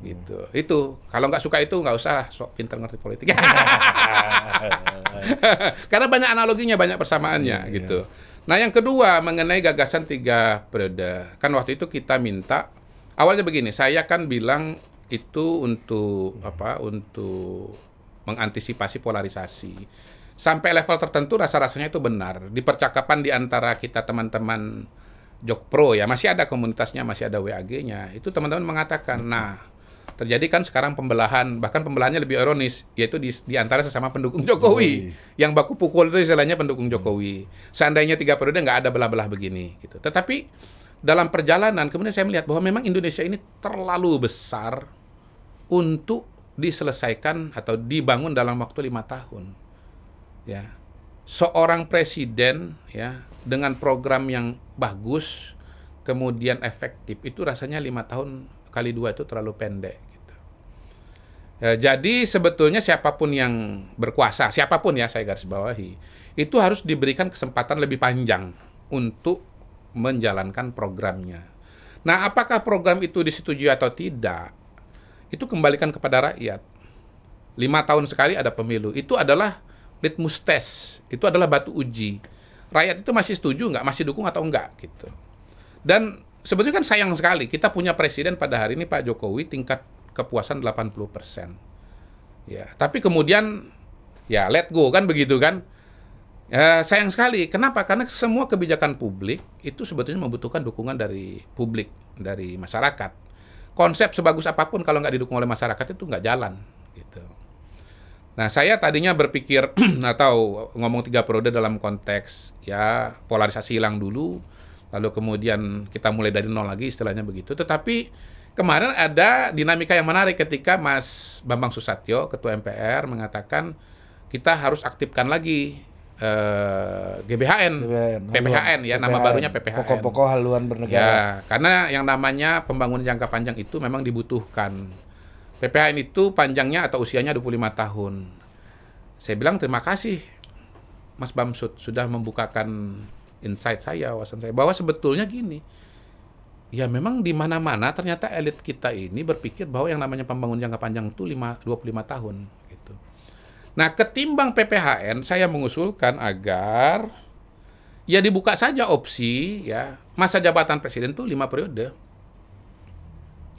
gitu itu kalau nggak suka itu nggak usah sok pinter ngerti politik karena banyak analoginya banyak persamaannya hmm, gitu iya. nah yang kedua mengenai gagasan tiga periode kan waktu itu kita minta awalnya begini saya kan bilang itu untuk hmm. apa untuk mengantisipasi polarisasi sampai level tertentu rasa-rasanya itu benar di percakapan di antara kita teman-teman Jokpro ya masih ada komunitasnya masih ada WAG-nya itu teman-teman mengatakan nah terjadi kan sekarang pembelahan bahkan pembelahannya lebih ironis yaitu di, di antara sesama pendukung Jokowi iya. yang baku pukul itu istilahnya pendukung hmm. Jokowi seandainya tiga periode nggak ada belah-belah begini gitu tetapi dalam perjalanan kemudian saya melihat bahwa memang Indonesia ini terlalu besar untuk diselesaikan atau dibangun dalam waktu lima tahun ya seorang presiden ya dengan program yang bagus kemudian efektif itu rasanya lima tahun kali dua itu terlalu pendek E, jadi sebetulnya siapapun yang berkuasa, siapapun ya saya garis bawahi, itu harus diberikan kesempatan lebih panjang untuk menjalankan programnya. Nah, apakah program itu disetujui atau tidak, itu kembalikan kepada rakyat. Lima tahun sekali ada pemilu, itu adalah ritmus tes, itu adalah batu uji. Rakyat itu masih setuju nggak, masih dukung atau enggak gitu. Dan sebetulnya kan sayang sekali, kita punya presiden pada hari ini Pak Jokowi tingkat kepuasan 80%. Ya, tapi kemudian ya let go kan begitu kan. Ya, sayang sekali. Kenapa? Karena semua kebijakan publik itu sebetulnya membutuhkan dukungan dari publik, dari masyarakat. Konsep sebagus apapun kalau nggak didukung oleh masyarakat itu nggak jalan. Gitu. Nah, saya tadinya berpikir atau ngomong tiga periode dalam konteks ya polarisasi hilang dulu, lalu kemudian kita mulai dari nol lagi istilahnya begitu. Tetapi kemarin ada dinamika yang menarik ketika Mas Bambang Susatyo, Ketua MPR, mengatakan kita harus aktifkan lagi eh, GBHN, GBHN PPHN ya, haluan, ya PPHN, nama barunya PPHN. Pokok-pokok haluan bernegara. Ya, karena yang namanya pembangunan jangka panjang itu memang dibutuhkan. PPHN itu panjangnya atau usianya 25 tahun. Saya bilang terima kasih Mas Bamsud sudah membukakan insight saya, wawasan saya bahwa sebetulnya gini ya memang di mana-mana ternyata elit kita ini berpikir bahwa yang namanya pembangun jangka panjang itu 5, 25 tahun. Gitu. Nah ketimbang PPHN saya mengusulkan agar ya dibuka saja opsi ya masa jabatan presiden itu lima periode.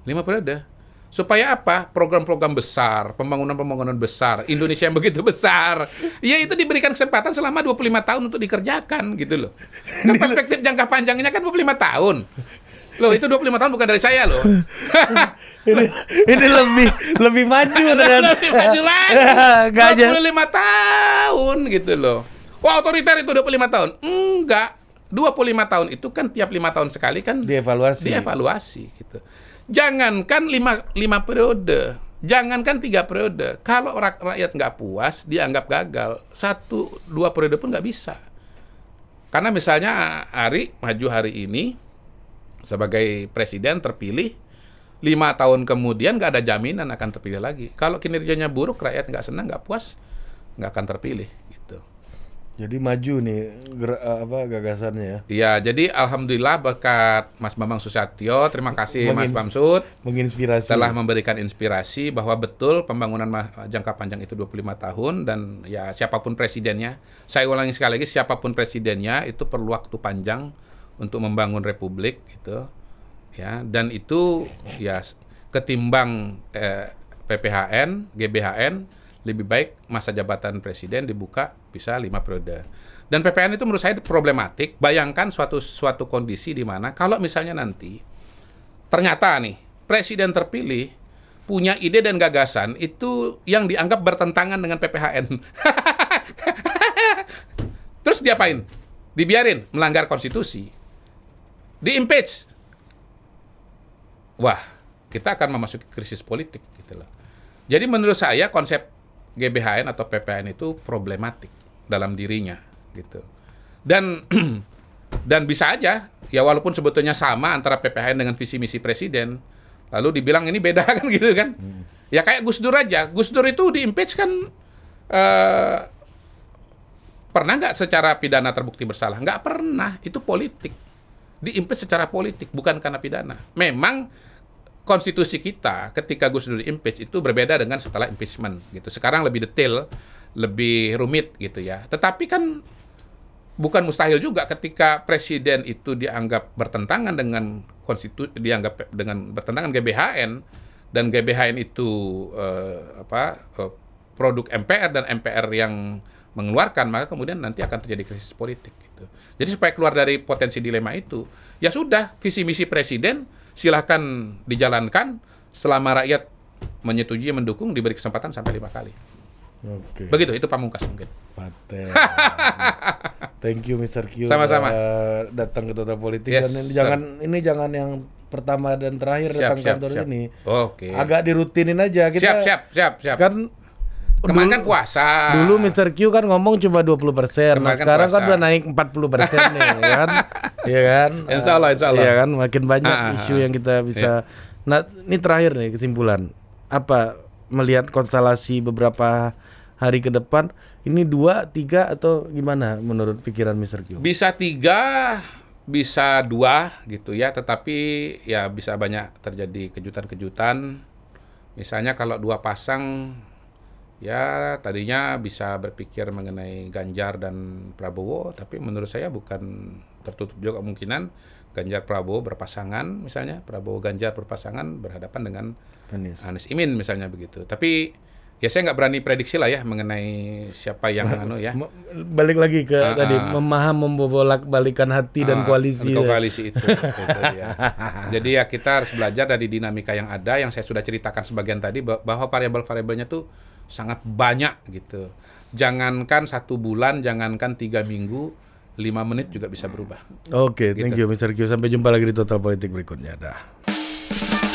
lima periode. Supaya apa? Program-program besar, pembangunan-pembangunan besar, Indonesia yang begitu besar. Ya itu diberikan kesempatan selama 25 tahun untuk dikerjakan gitu loh. Nah perspektif jangka panjangnya kan 25 tahun. Loh, itu 25 tahun bukan dari saya loh. ini, ini lebih lebih maju ternyata. lebih maju lagi. Enggak aja. 25 tahun gitu loh. Wah, otoriter itu 25 tahun. Enggak. 25 tahun itu kan tiap lima tahun sekali kan dievaluasi. Dievaluasi gitu. Jangankan lima lima periode, jangankan tiga periode. Kalau rakyat nggak puas, dianggap gagal. Satu dua periode pun nggak bisa. Karena misalnya Ari maju hari ini, sebagai presiden terpilih lima tahun kemudian nggak ada jaminan akan terpilih lagi. Kalau kinerjanya buruk, rakyat nggak senang, nggak puas, nggak akan terpilih gitu. Jadi maju nih eh, apa gagasannya ya? Iya, jadi alhamdulillah berkat Mas Bambang Susatyo, terima kasih Mas Bamsud menginspirasi telah memberikan inspirasi bahwa betul pembangunan jangka panjang itu 25 tahun dan ya siapapun presidennya, saya ulangi sekali lagi siapapun presidennya itu perlu waktu panjang untuk membangun republik itu, ya dan itu ya ketimbang eh, PPHN, GBHN lebih baik masa jabatan presiden dibuka bisa lima periode. Dan PPN itu menurut saya itu problematik. Bayangkan suatu suatu kondisi di mana kalau misalnya nanti ternyata nih presiden terpilih punya ide dan gagasan itu yang dianggap bertentangan dengan PPHN. Terus diapain? Dibiarin melanggar konstitusi di impeach. Wah, kita akan memasuki krisis politik gitu loh. Jadi menurut saya konsep GBHN atau PPN itu problematik dalam dirinya gitu. Dan dan bisa aja ya walaupun sebetulnya sama antara ppn dengan visi misi presiden, lalu dibilang ini beda kan gitu kan. Hmm. Ya kayak Gus Dur aja. Gus Dur itu impeach kan eh, pernah nggak secara pidana terbukti bersalah? Nggak pernah. Itu politik diimpeach secara politik, bukan karena pidana. Memang konstitusi kita ketika Gus Dur impeach itu berbeda dengan setelah impeachment gitu. Sekarang lebih detail, lebih rumit gitu ya. Tetapi kan bukan mustahil juga ketika presiden itu dianggap bertentangan dengan konstitusi, dianggap dengan bertentangan GBHN dan GBHN itu eh, apa eh, produk MPR dan MPR yang mengeluarkan maka kemudian nanti akan terjadi krisis politik gitu. Jadi supaya keluar dari potensi dilema itu, ya sudah visi misi presiden silahkan dijalankan selama rakyat menyetujui mendukung diberi kesempatan sampai lima kali. Oke. Begitu itu pamungkas mungkin. Paten. Thank you Mr. Q. Sama-sama. Uh, datang ke Total Politik yes, dan ini jangan ini jangan yang pertama dan terakhir siap, datang siap, kantor siap. ini. Oke. Okay. Agak dirutinin aja kita. Siap, siap, siap, siap. Kan Kemarin kan puasa. Dulu Mr. Q kan ngomong cuma 20 persen. Nah, kan sekarang kan, kan udah naik 40 persen nih, ya kan? Iya kan? Insya Allah, insya Allah. Iya kan? Makin banyak ah, ah isu ah. yang kita iya. bisa. Iya. Nah, ini terakhir nih kesimpulan. Apa melihat konstelasi beberapa hari ke depan ini dua tiga atau gimana menurut pikiran Mister Q? Bisa tiga, bisa dua gitu ya. Tetapi ya bisa banyak terjadi kejutan-kejutan. Misalnya kalau dua pasang ya tadinya bisa berpikir mengenai Ganjar dan Prabowo, tapi menurut saya bukan tertutup juga kemungkinan Ganjar Prabowo berpasangan misalnya Prabowo Ganjar berpasangan berhadapan dengan Anies, Anies Imin misalnya begitu. Tapi ya saya nggak berani prediksi lah ya mengenai siapa yang ba anu ya balik lagi ke uh, tadi ah. memaham membolak balikan hati uh, dan ah, koalisi ya. koalisi itu, itu ya. jadi ya kita harus belajar dari dinamika yang ada yang saya sudah ceritakan sebagian tadi bahwa variabel-variabelnya tuh sangat banyak gitu. Jangankan satu bulan, jangankan tiga minggu, lima menit juga bisa berubah. Oke, okay, gitu. thank you Mr. Q. Sampai jumpa lagi di Total Politik berikutnya. Dah.